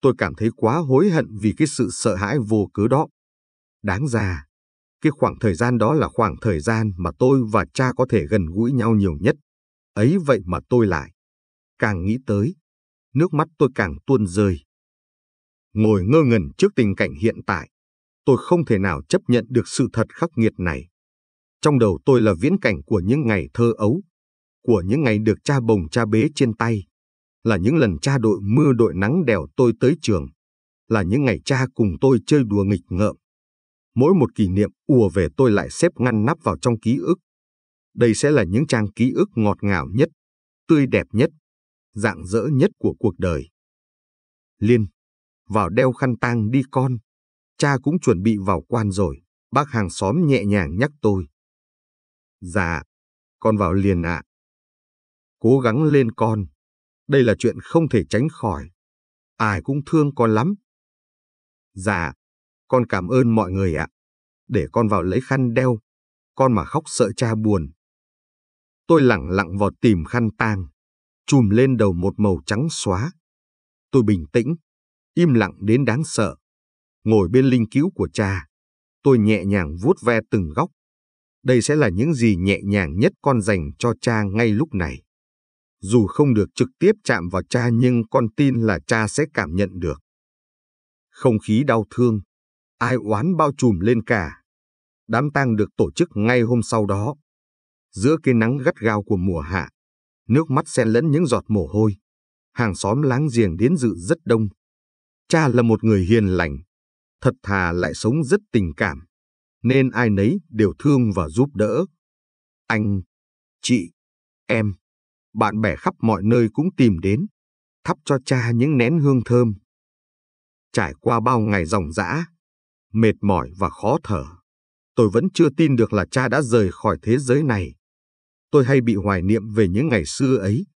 Tôi cảm thấy quá hối hận vì cái sự sợ hãi vô cớ đó. Đáng ra, cái khoảng thời gian đó là khoảng thời gian mà tôi và cha có thể gần gũi nhau nhiều nhất. Ấy vậy mà tôi lại. Càng nghĩ tới, nước mắt tôi càng tuôn rơi. Ngồi ngơ ngẩn trước tình cảnh hiện tại, tôi không thể nào chấp nhận được sự thật khắc nghiệt này. Trong đầu tôi là viễn cảnh của những ngày thơ ấu, của những ngày được cha bồng cha bế trên tay, là những lần cha đội mưa đội nắng đèo tôi tới trường, là những ngày cha cùng tôi chơi đùa nghịch ngợm, mỗi một kỷ niệm ùa về tôi lại xếp ngăn nắp vào trong ký ức. Đây sẽ là những trang ký ức ngọt ngào nhất, tươi đẹp nhất, dạng dỡ nhất của cuộc đời. Liên, vào đeo khăn tang đi con. Cha cũng chuẩn bị vào quan rồi, bác hàng xóm nhẹ nhàng nhắc tôi. Dạ, con vào liền ạ. Cố gắng lên con, đây là chuyện không thể tránh khỏi. Ai cũng thương con lắm. Dạ, con cảm ơn mọi người ạ. Để con vào lấy khăn đeo. Con mà khóc sợ cha buồn. Tôi lặng lặng vào tìm khăn tang, chùm lên đầu một màu trắng xóa. Tôi bình tĩnh, im lặng đến đáng sợ. Ngồi bên linh cữu của cha, tôi nhẹ nhàng vuốt ve từng góc. Đây sẽ là những gì nhẹ nhàng nhất con dành cho cha ngay lúc này. Dù không được trực tiếp chạm vào cha nhưng con tin là cha sẽ cảm nhận được. Không khí đau thương, ai oán bao trùm lên cả. Đám tang được tổ chức ngay hôm sau đó. Giữa cái nắng gắt gao của mùa hạ, nước mắt xen lẫn những giọt mồ hôi. Hàng xóm láng giềng đến dự rất đông. Cha là một người hiền lành, thật thà lại sống rất tình cảm, nên ai nấy đều thương và giúp đỡ. Anh, chị, em, bạn bè khắp mọi nơi cũng tìm đến, thắp cho cha những nén hương thơm. Trải qua bao ngày ròng rã, mệt mỏi và khó thở. Tôi vẫn chưa tin được là cha đã rời khỏi thế giới này. Tôi hay bị hoài niệm về những ngày xưa ấy.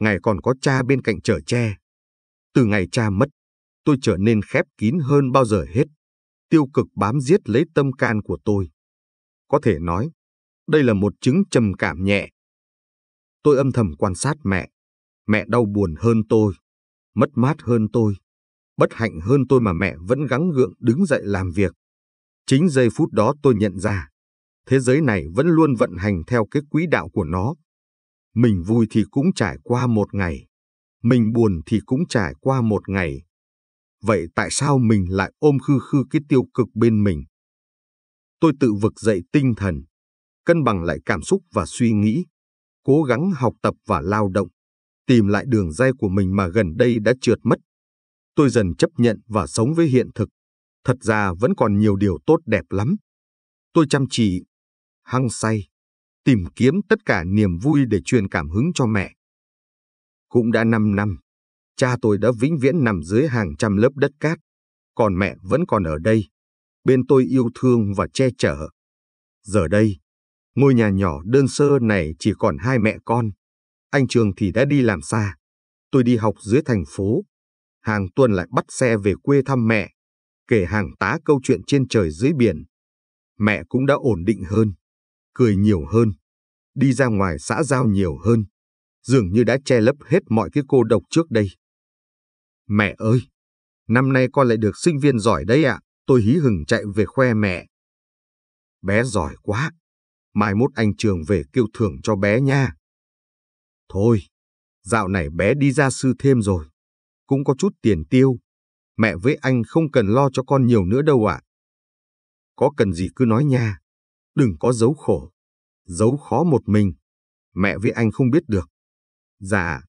Ngày còn có cha bên cạnh chở che. Từ ngày cha mất, tôi trở nên khép kín hơn bao giờ hết. Tiêu cực bám giết lấy tâm can của tôi. Có thể nói, đây là một chứng trầm cảm nhẹ. Tôi âm thầm quan sát mẹ. Mẹ đau buồn hơn tôi, mất mát hơn tôi. Bất hạnh hơn tôi mà mẹ vẫn gắng gượng đứng dậy làm việc. Chính giây phút đó tôi nhận ra, thế giới này vẫn luôn vận hành theo cái quỹ đạo của nó. Mình vui thì cũng trải qua một ngày, mình buồn thì cũng trải qua một ngày. Vậy tại sao mình lại ôm khư khư cái tiêu cực bên mình? Tôi tự vực dậy tinh thần, cân bằng lại cảm xúc và suy nghĩ, cố gắng học tập và lao động, tìm lại đường dây của mình mà gần đây đã trượt mất tôi dần chấp nhận và sống với hiện thực. Thật ra vẫn còn nhiều điều tốt đẹp lắm. Tôi chăm chỉ, hăng say, tìm kiếm tất cả niềm vui để truyền cảm hứng cho mẹ. Cũng đã 5 năm, cha tôi đã vĩnh viễn nằm dưới hàng trăm lớp đất cát, còn mẹ vẫn còn ở đây, bên tôi yêu thương và che chở. Giờ đây, ngôi nhà nhỏ đơn sơ này chỉ còn hai mẹ con. Anh Trường thì đã đi làm xa, tôi đi học dưới thành phố, hàng tuần lại bắt xe về quê thăm mẹ, kể hàng tá câu chuyện trên trời dưới biển. Mẹ cũng đã ổn định hơn, cười nhiều hơn, đi ra ngoài xã giao nhiều hơn, dường như đã che lấp hết mọi cái cô độc trước đây. Mẹ ơi, năm nay con lại được sinh viên giỏi đấy ạ, à. tôi hí hừng chạy về khoe mẹ. Bé giỏi quá, mai mốt anh trường về kêu thưởng cho bé nha. Thôi, dạo này bé đi ra sư thêm rồi, cũng có chút tiền tiêu. Mẹ với anh không cần lo cho con nhiều nữa đâu ạ. À. Có cần gì cứ nói nha. Đừng có giấu khổ. Giấu khó một mình. Mẹ với anh không biết được. Dạ,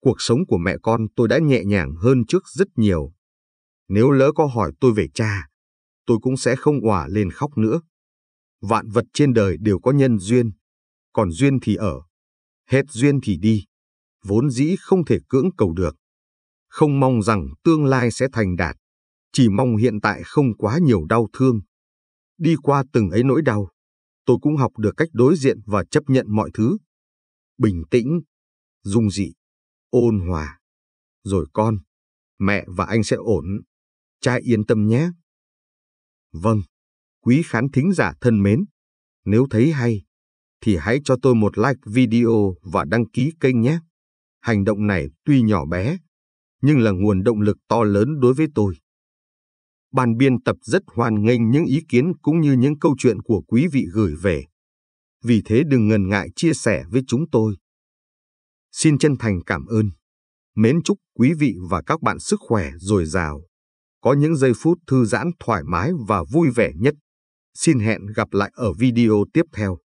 cuộc sống của mẹ con tôi đã nhẹ nhàng hơn trước rất nhiều. Nếu lỡ có hỏi tôi về cha, tôi cũng sẽ không òa lên khóc nữa. Vạn vật trên đời đều có nhân duyên. Còn duyên thì ở. Hết duyên thì đi. Vốn dĩ không thể cưỡng cầu được không mong rằng tương lai sẽ thành đạt, chỉ mong hiện tại không quá nhiều đau thương. Đi qua từng ấy nỗi đau, tôi cũng học được cách đối diện và chấp nhận mọi thứ. Bình tĩnh, dung dị, ôn hòa. Rồi con, mẹ và anh sẽ ổn. Cha yên tâm nhé. Vâng, quý khán thính giả thân mến, nếu thấy hay, thì hãy cho tôi một like video và đăng ký kênh nhé. Hành động này tuy nhỏ bé, nhưng là nguồn động lực to lớn đối với tôi. Ban biên tập rất hoan nghênh những ý kiến cũng như những câu chuyện của quý vị gửi về. Vì thế đừng ngần ngại chia sẻ với chúng tôi. Xin chân thành cảm ơn. Mến chúc quý vị và các bạn sức khỏe dồi dào. Có những giây phút thư giãn thoải mái và vui vẻ nhất. Xin hẹn gặp lại ở video tiếp theo.